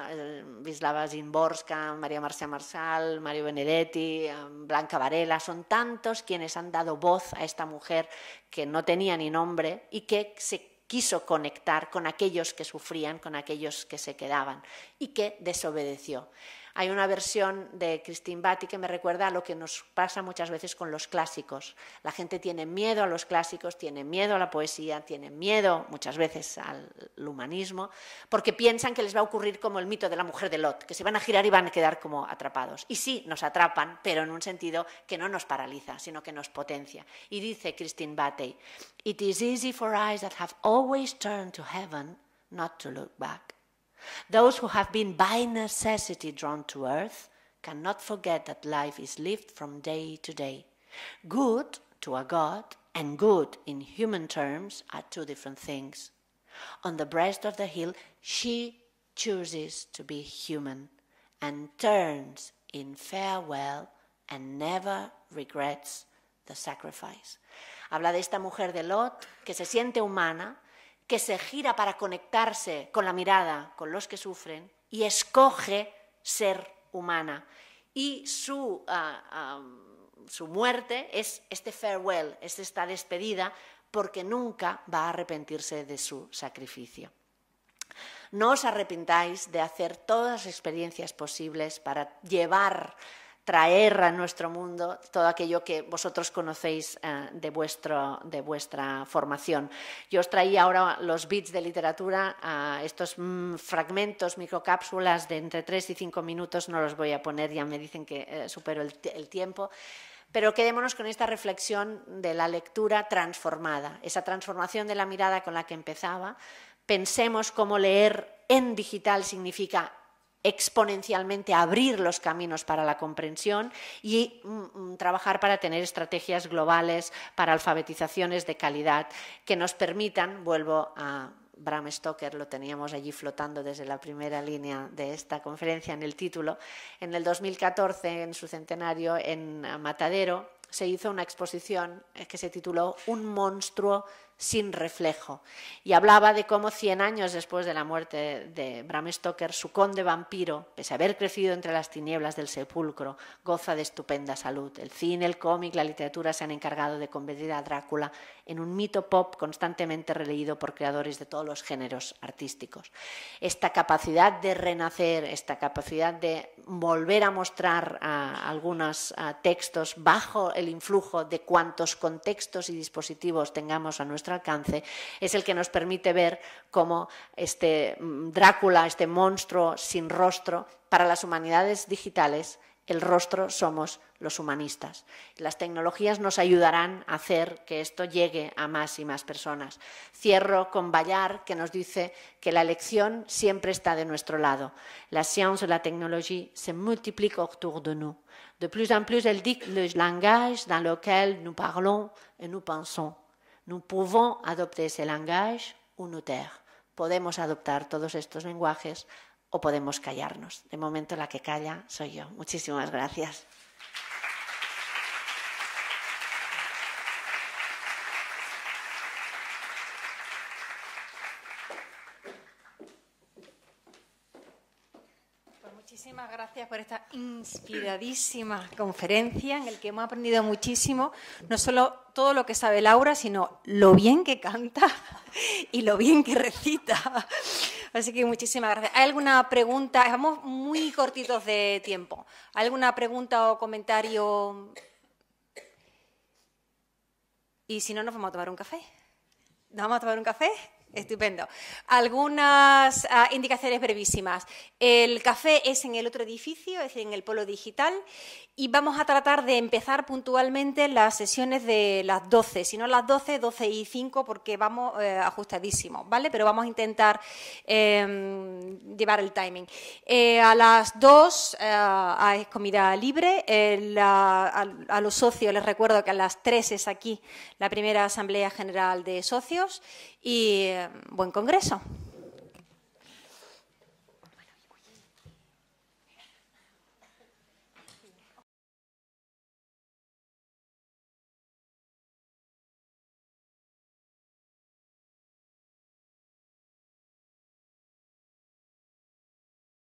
eh, Vislava Zimborska, María Marcia Marsal, Mario Benedetti, eh, Blanca Varela, son tantos quienes han dado voz a esta mujer que no tenía ni nombre y que se quiso conectar con aquellos que sufrían, con aquellos que se quedaban y que desobedeció. Hay una versión de Christine Batty que me recuerda a lo que nos pasa muchas veces con los clásicos. La gente tiene miedo a los clásicos, tiene miedo a la poesía, tiene miedo muchas veces al humanismo, porque piensan que les va a ocurrir como el mito de la mujer de Lot, que se van a girar y van a quedar como atrapados. Y sí, nos atrapan, pero en un sentido que no nos paraliza, sino que nos potencia. Y dice Christine Batty, It is easy for eyes that have always turned to heaven not to look back. Those who have been by necessity drawn to earth cannot forget that life is lived from day to day. Good to a god and good in human terms are two different things. On the breast of the hill, she chooses to be human and turns in farewell and never regrets the sacrifice. Habla de esta mujer de Lot que se siente humana que se gira para conectarse con la mirada, con los que sufren, y escoge ser humana. Y su, ah, ah, su muerte es este farewell, es esta despedida, porque nunca va a arrepentirse de su sacrificio. No os arrepintáis de hacer todas las experiencias posibles para llevar traer a nuestro mundo todo aquello que vosotros conocéis eh, de, de vuestra formación. Yo os traía ahora los bits de literatura, estos mm, fragmentos, microcápsulas de entre 3 y 5 minutos, no los voy a poner, ya me dicen que eh, supero el, el tiempo. Pero quedémonos con esta reflexión de la lectura transformada, esa transformación de la mirada con la que empezaba. Pensemos cómo leer en digital significa exponencialmente abrir los caminos para la comprensión y mm, mm, trabajar para tener estrategias globales para alfabetizaciones de calidad que nos permitan, vuelvo a Bram Stoker, lo teníamos allí flotando desde la primera línea de esta conferencia en el título, en el 2014, en su centenario, en Matadero, se hizo una exposición eh, que se tituló Un monstruo sin reflejo. Y hablaba de cómo 100 años después de la muerte de Bram Stoker, su conde vampiro, pese a haber crecido entre las tinieblas del sepulcro, goza de estupenda salud. El cine, el cómic, la literatura se han encargado de convertir a Drácula en un mito pop constantemente releído por creadores de todos los géneros artísticos. Esta capacidad de renacer, esta capacidad de volver a mostrar algunos textos bajo el influjo de cuantos contextos y dispositivos tengamos a nuestro alcance, es el que nos permite ver cómo este mm, Drácula, este monstruo sin rostro, para las humanidades digitales el rostro somos los humanistas. Las tecnologías nos ayudarán a hacer que esto llegue a más y más personas. Cierro con Bayard, que nos dice que la elección siempre está de nuestro lado. La science y la tecnología se multiplica autour de nous. De plus en plus, elle dit le langage dans lequel nous parlons et nous pensons. Nous pouvons adopter ese langage ou nous Podemos adoptar todos estos lenguajes o podemos callarnos. De momento la que calla soy yo. Muchísimas gracias. Pues muchísimas gracias por esta inspiradísima conferencia en la que hemos aprendido muchísimo, no solo todo lo que sabe Laura, sino lo bien que canta y lo bien que recita. Así que muchísimas gracias. ¿Hay alguna pregunta? Estamos muy cortitos de tiempo. ¿Alguna pregunta o comentario? Y si no, nos vamos a tomar un café. ¿Nos vamos a tomar un café? Estupendo. Algunas ah, indicaciones brevísimas. El café es en el otro edificio, es decir, en el polo digital, y vamos a tratar de empezar puntualmente las sesiones de las 12, si no las 12, 12 y 5, porque vamos eh, ajustadísimos, ¿vale? Pero vamos a intentar em, llevar el timing. Eh, a las 2 eh, es comida libre, a, a, los socios les recuerdo que a las 3 es aquí la primera Asamblea General de Socios y buen congreso.